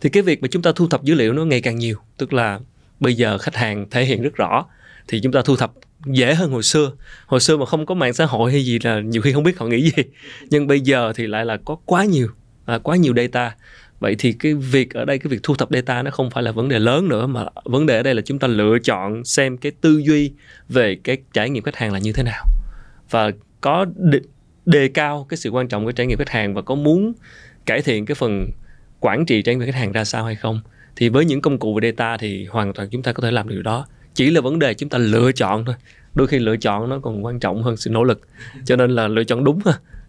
thì cái việc mà chúng ta thu thập dữ liệu nó ngày càng nhiều tức là bây giờ khách hàng thể hiện rất rõ thì chúng ta thu thập dễ hơn hồi xưa hồi xưa mà không có mạng xã hội hay gì là nhiều khi không biết họ nghĩ gì nhưng bây giờ thì lại là có quá nhiều à, quá nhiều data vậy thì cái việc ở đây cái việc thu thập data nó không phải là vấn đề lớn nữa mà vấn đề ở đây là chúng ta lựa chọn xem cái tư duy về cái trải nghiệm khách hàng là như thế nào và có đề, đề cao cái sự quan trọng của trải nghiệm khách hàng và có muốn cải thiện cái phần quản trị trải nghiệm khách hàng ra sao hay không thì với những công cụ về data thì hoàn toàn chúng ta có thể làm điều đó chỉ là vấn đề chúng ta lựa chọn thôi đôi khi lựa chọn nó còn quan trọng hơn sự nỗ lực cho nên là lựa chọn đúng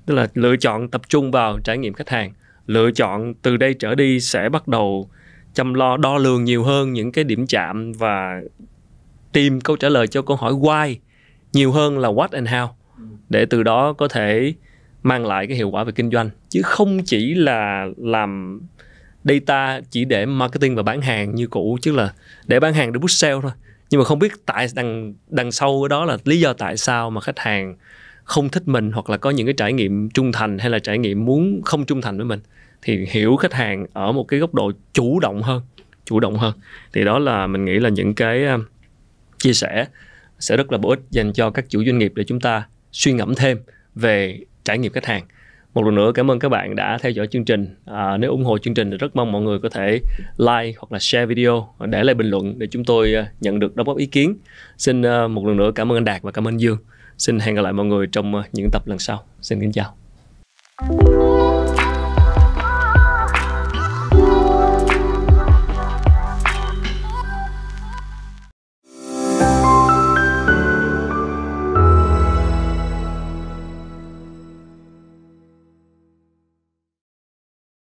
tức là lựa chọn tập trung vào trải nghiệm khách hàng lựa chọn từ đây trở đi sẽ bắt đầu chăm lo đo lường nhiều hơn những cái điểm chạm và tìm câu trả lời cho câu hỏi why nhiều hơn là what and how Ừ. để từ đó có thể mang lại cái hiệu quả về kinh doanh chứ không chỉ là làm data chỉ để marketing và bán hàng như cũ chứ là để bán hàng để push sale thôi nhưng mà không biết tại đằng đằng sau đó là lý do tại sao mà khách hàng không thích mình hoặc là có những cái trải nghiệm trung thành hay là trải nghiệm muốn không trung thành với mình thì hiểu khách hàng ở một cái góc độ chủ động hơn chủ động hơn thì đó là mình nghĩ là những cái à, chia sẻ sẽ rất là bổ ích dành cho các chủ doanh nghiệp để chúng ta suy ngẫm thêm về trải nghiệm khách hàng một lần nữa cảm ơn các bạn đã theo dõi chương trình à, nếu ủng hộ chương trình thì rất mong mọi người có thể like hoặc là share video để lại bình luận để chúng tôi à, nhận được đóng góp ý kiến xin à, một lần nữa cảm ơn anh đạt và cảm ơn dương xin hẹn gặp lại mọi người trong à, những tập lần sau xin kính chào thank you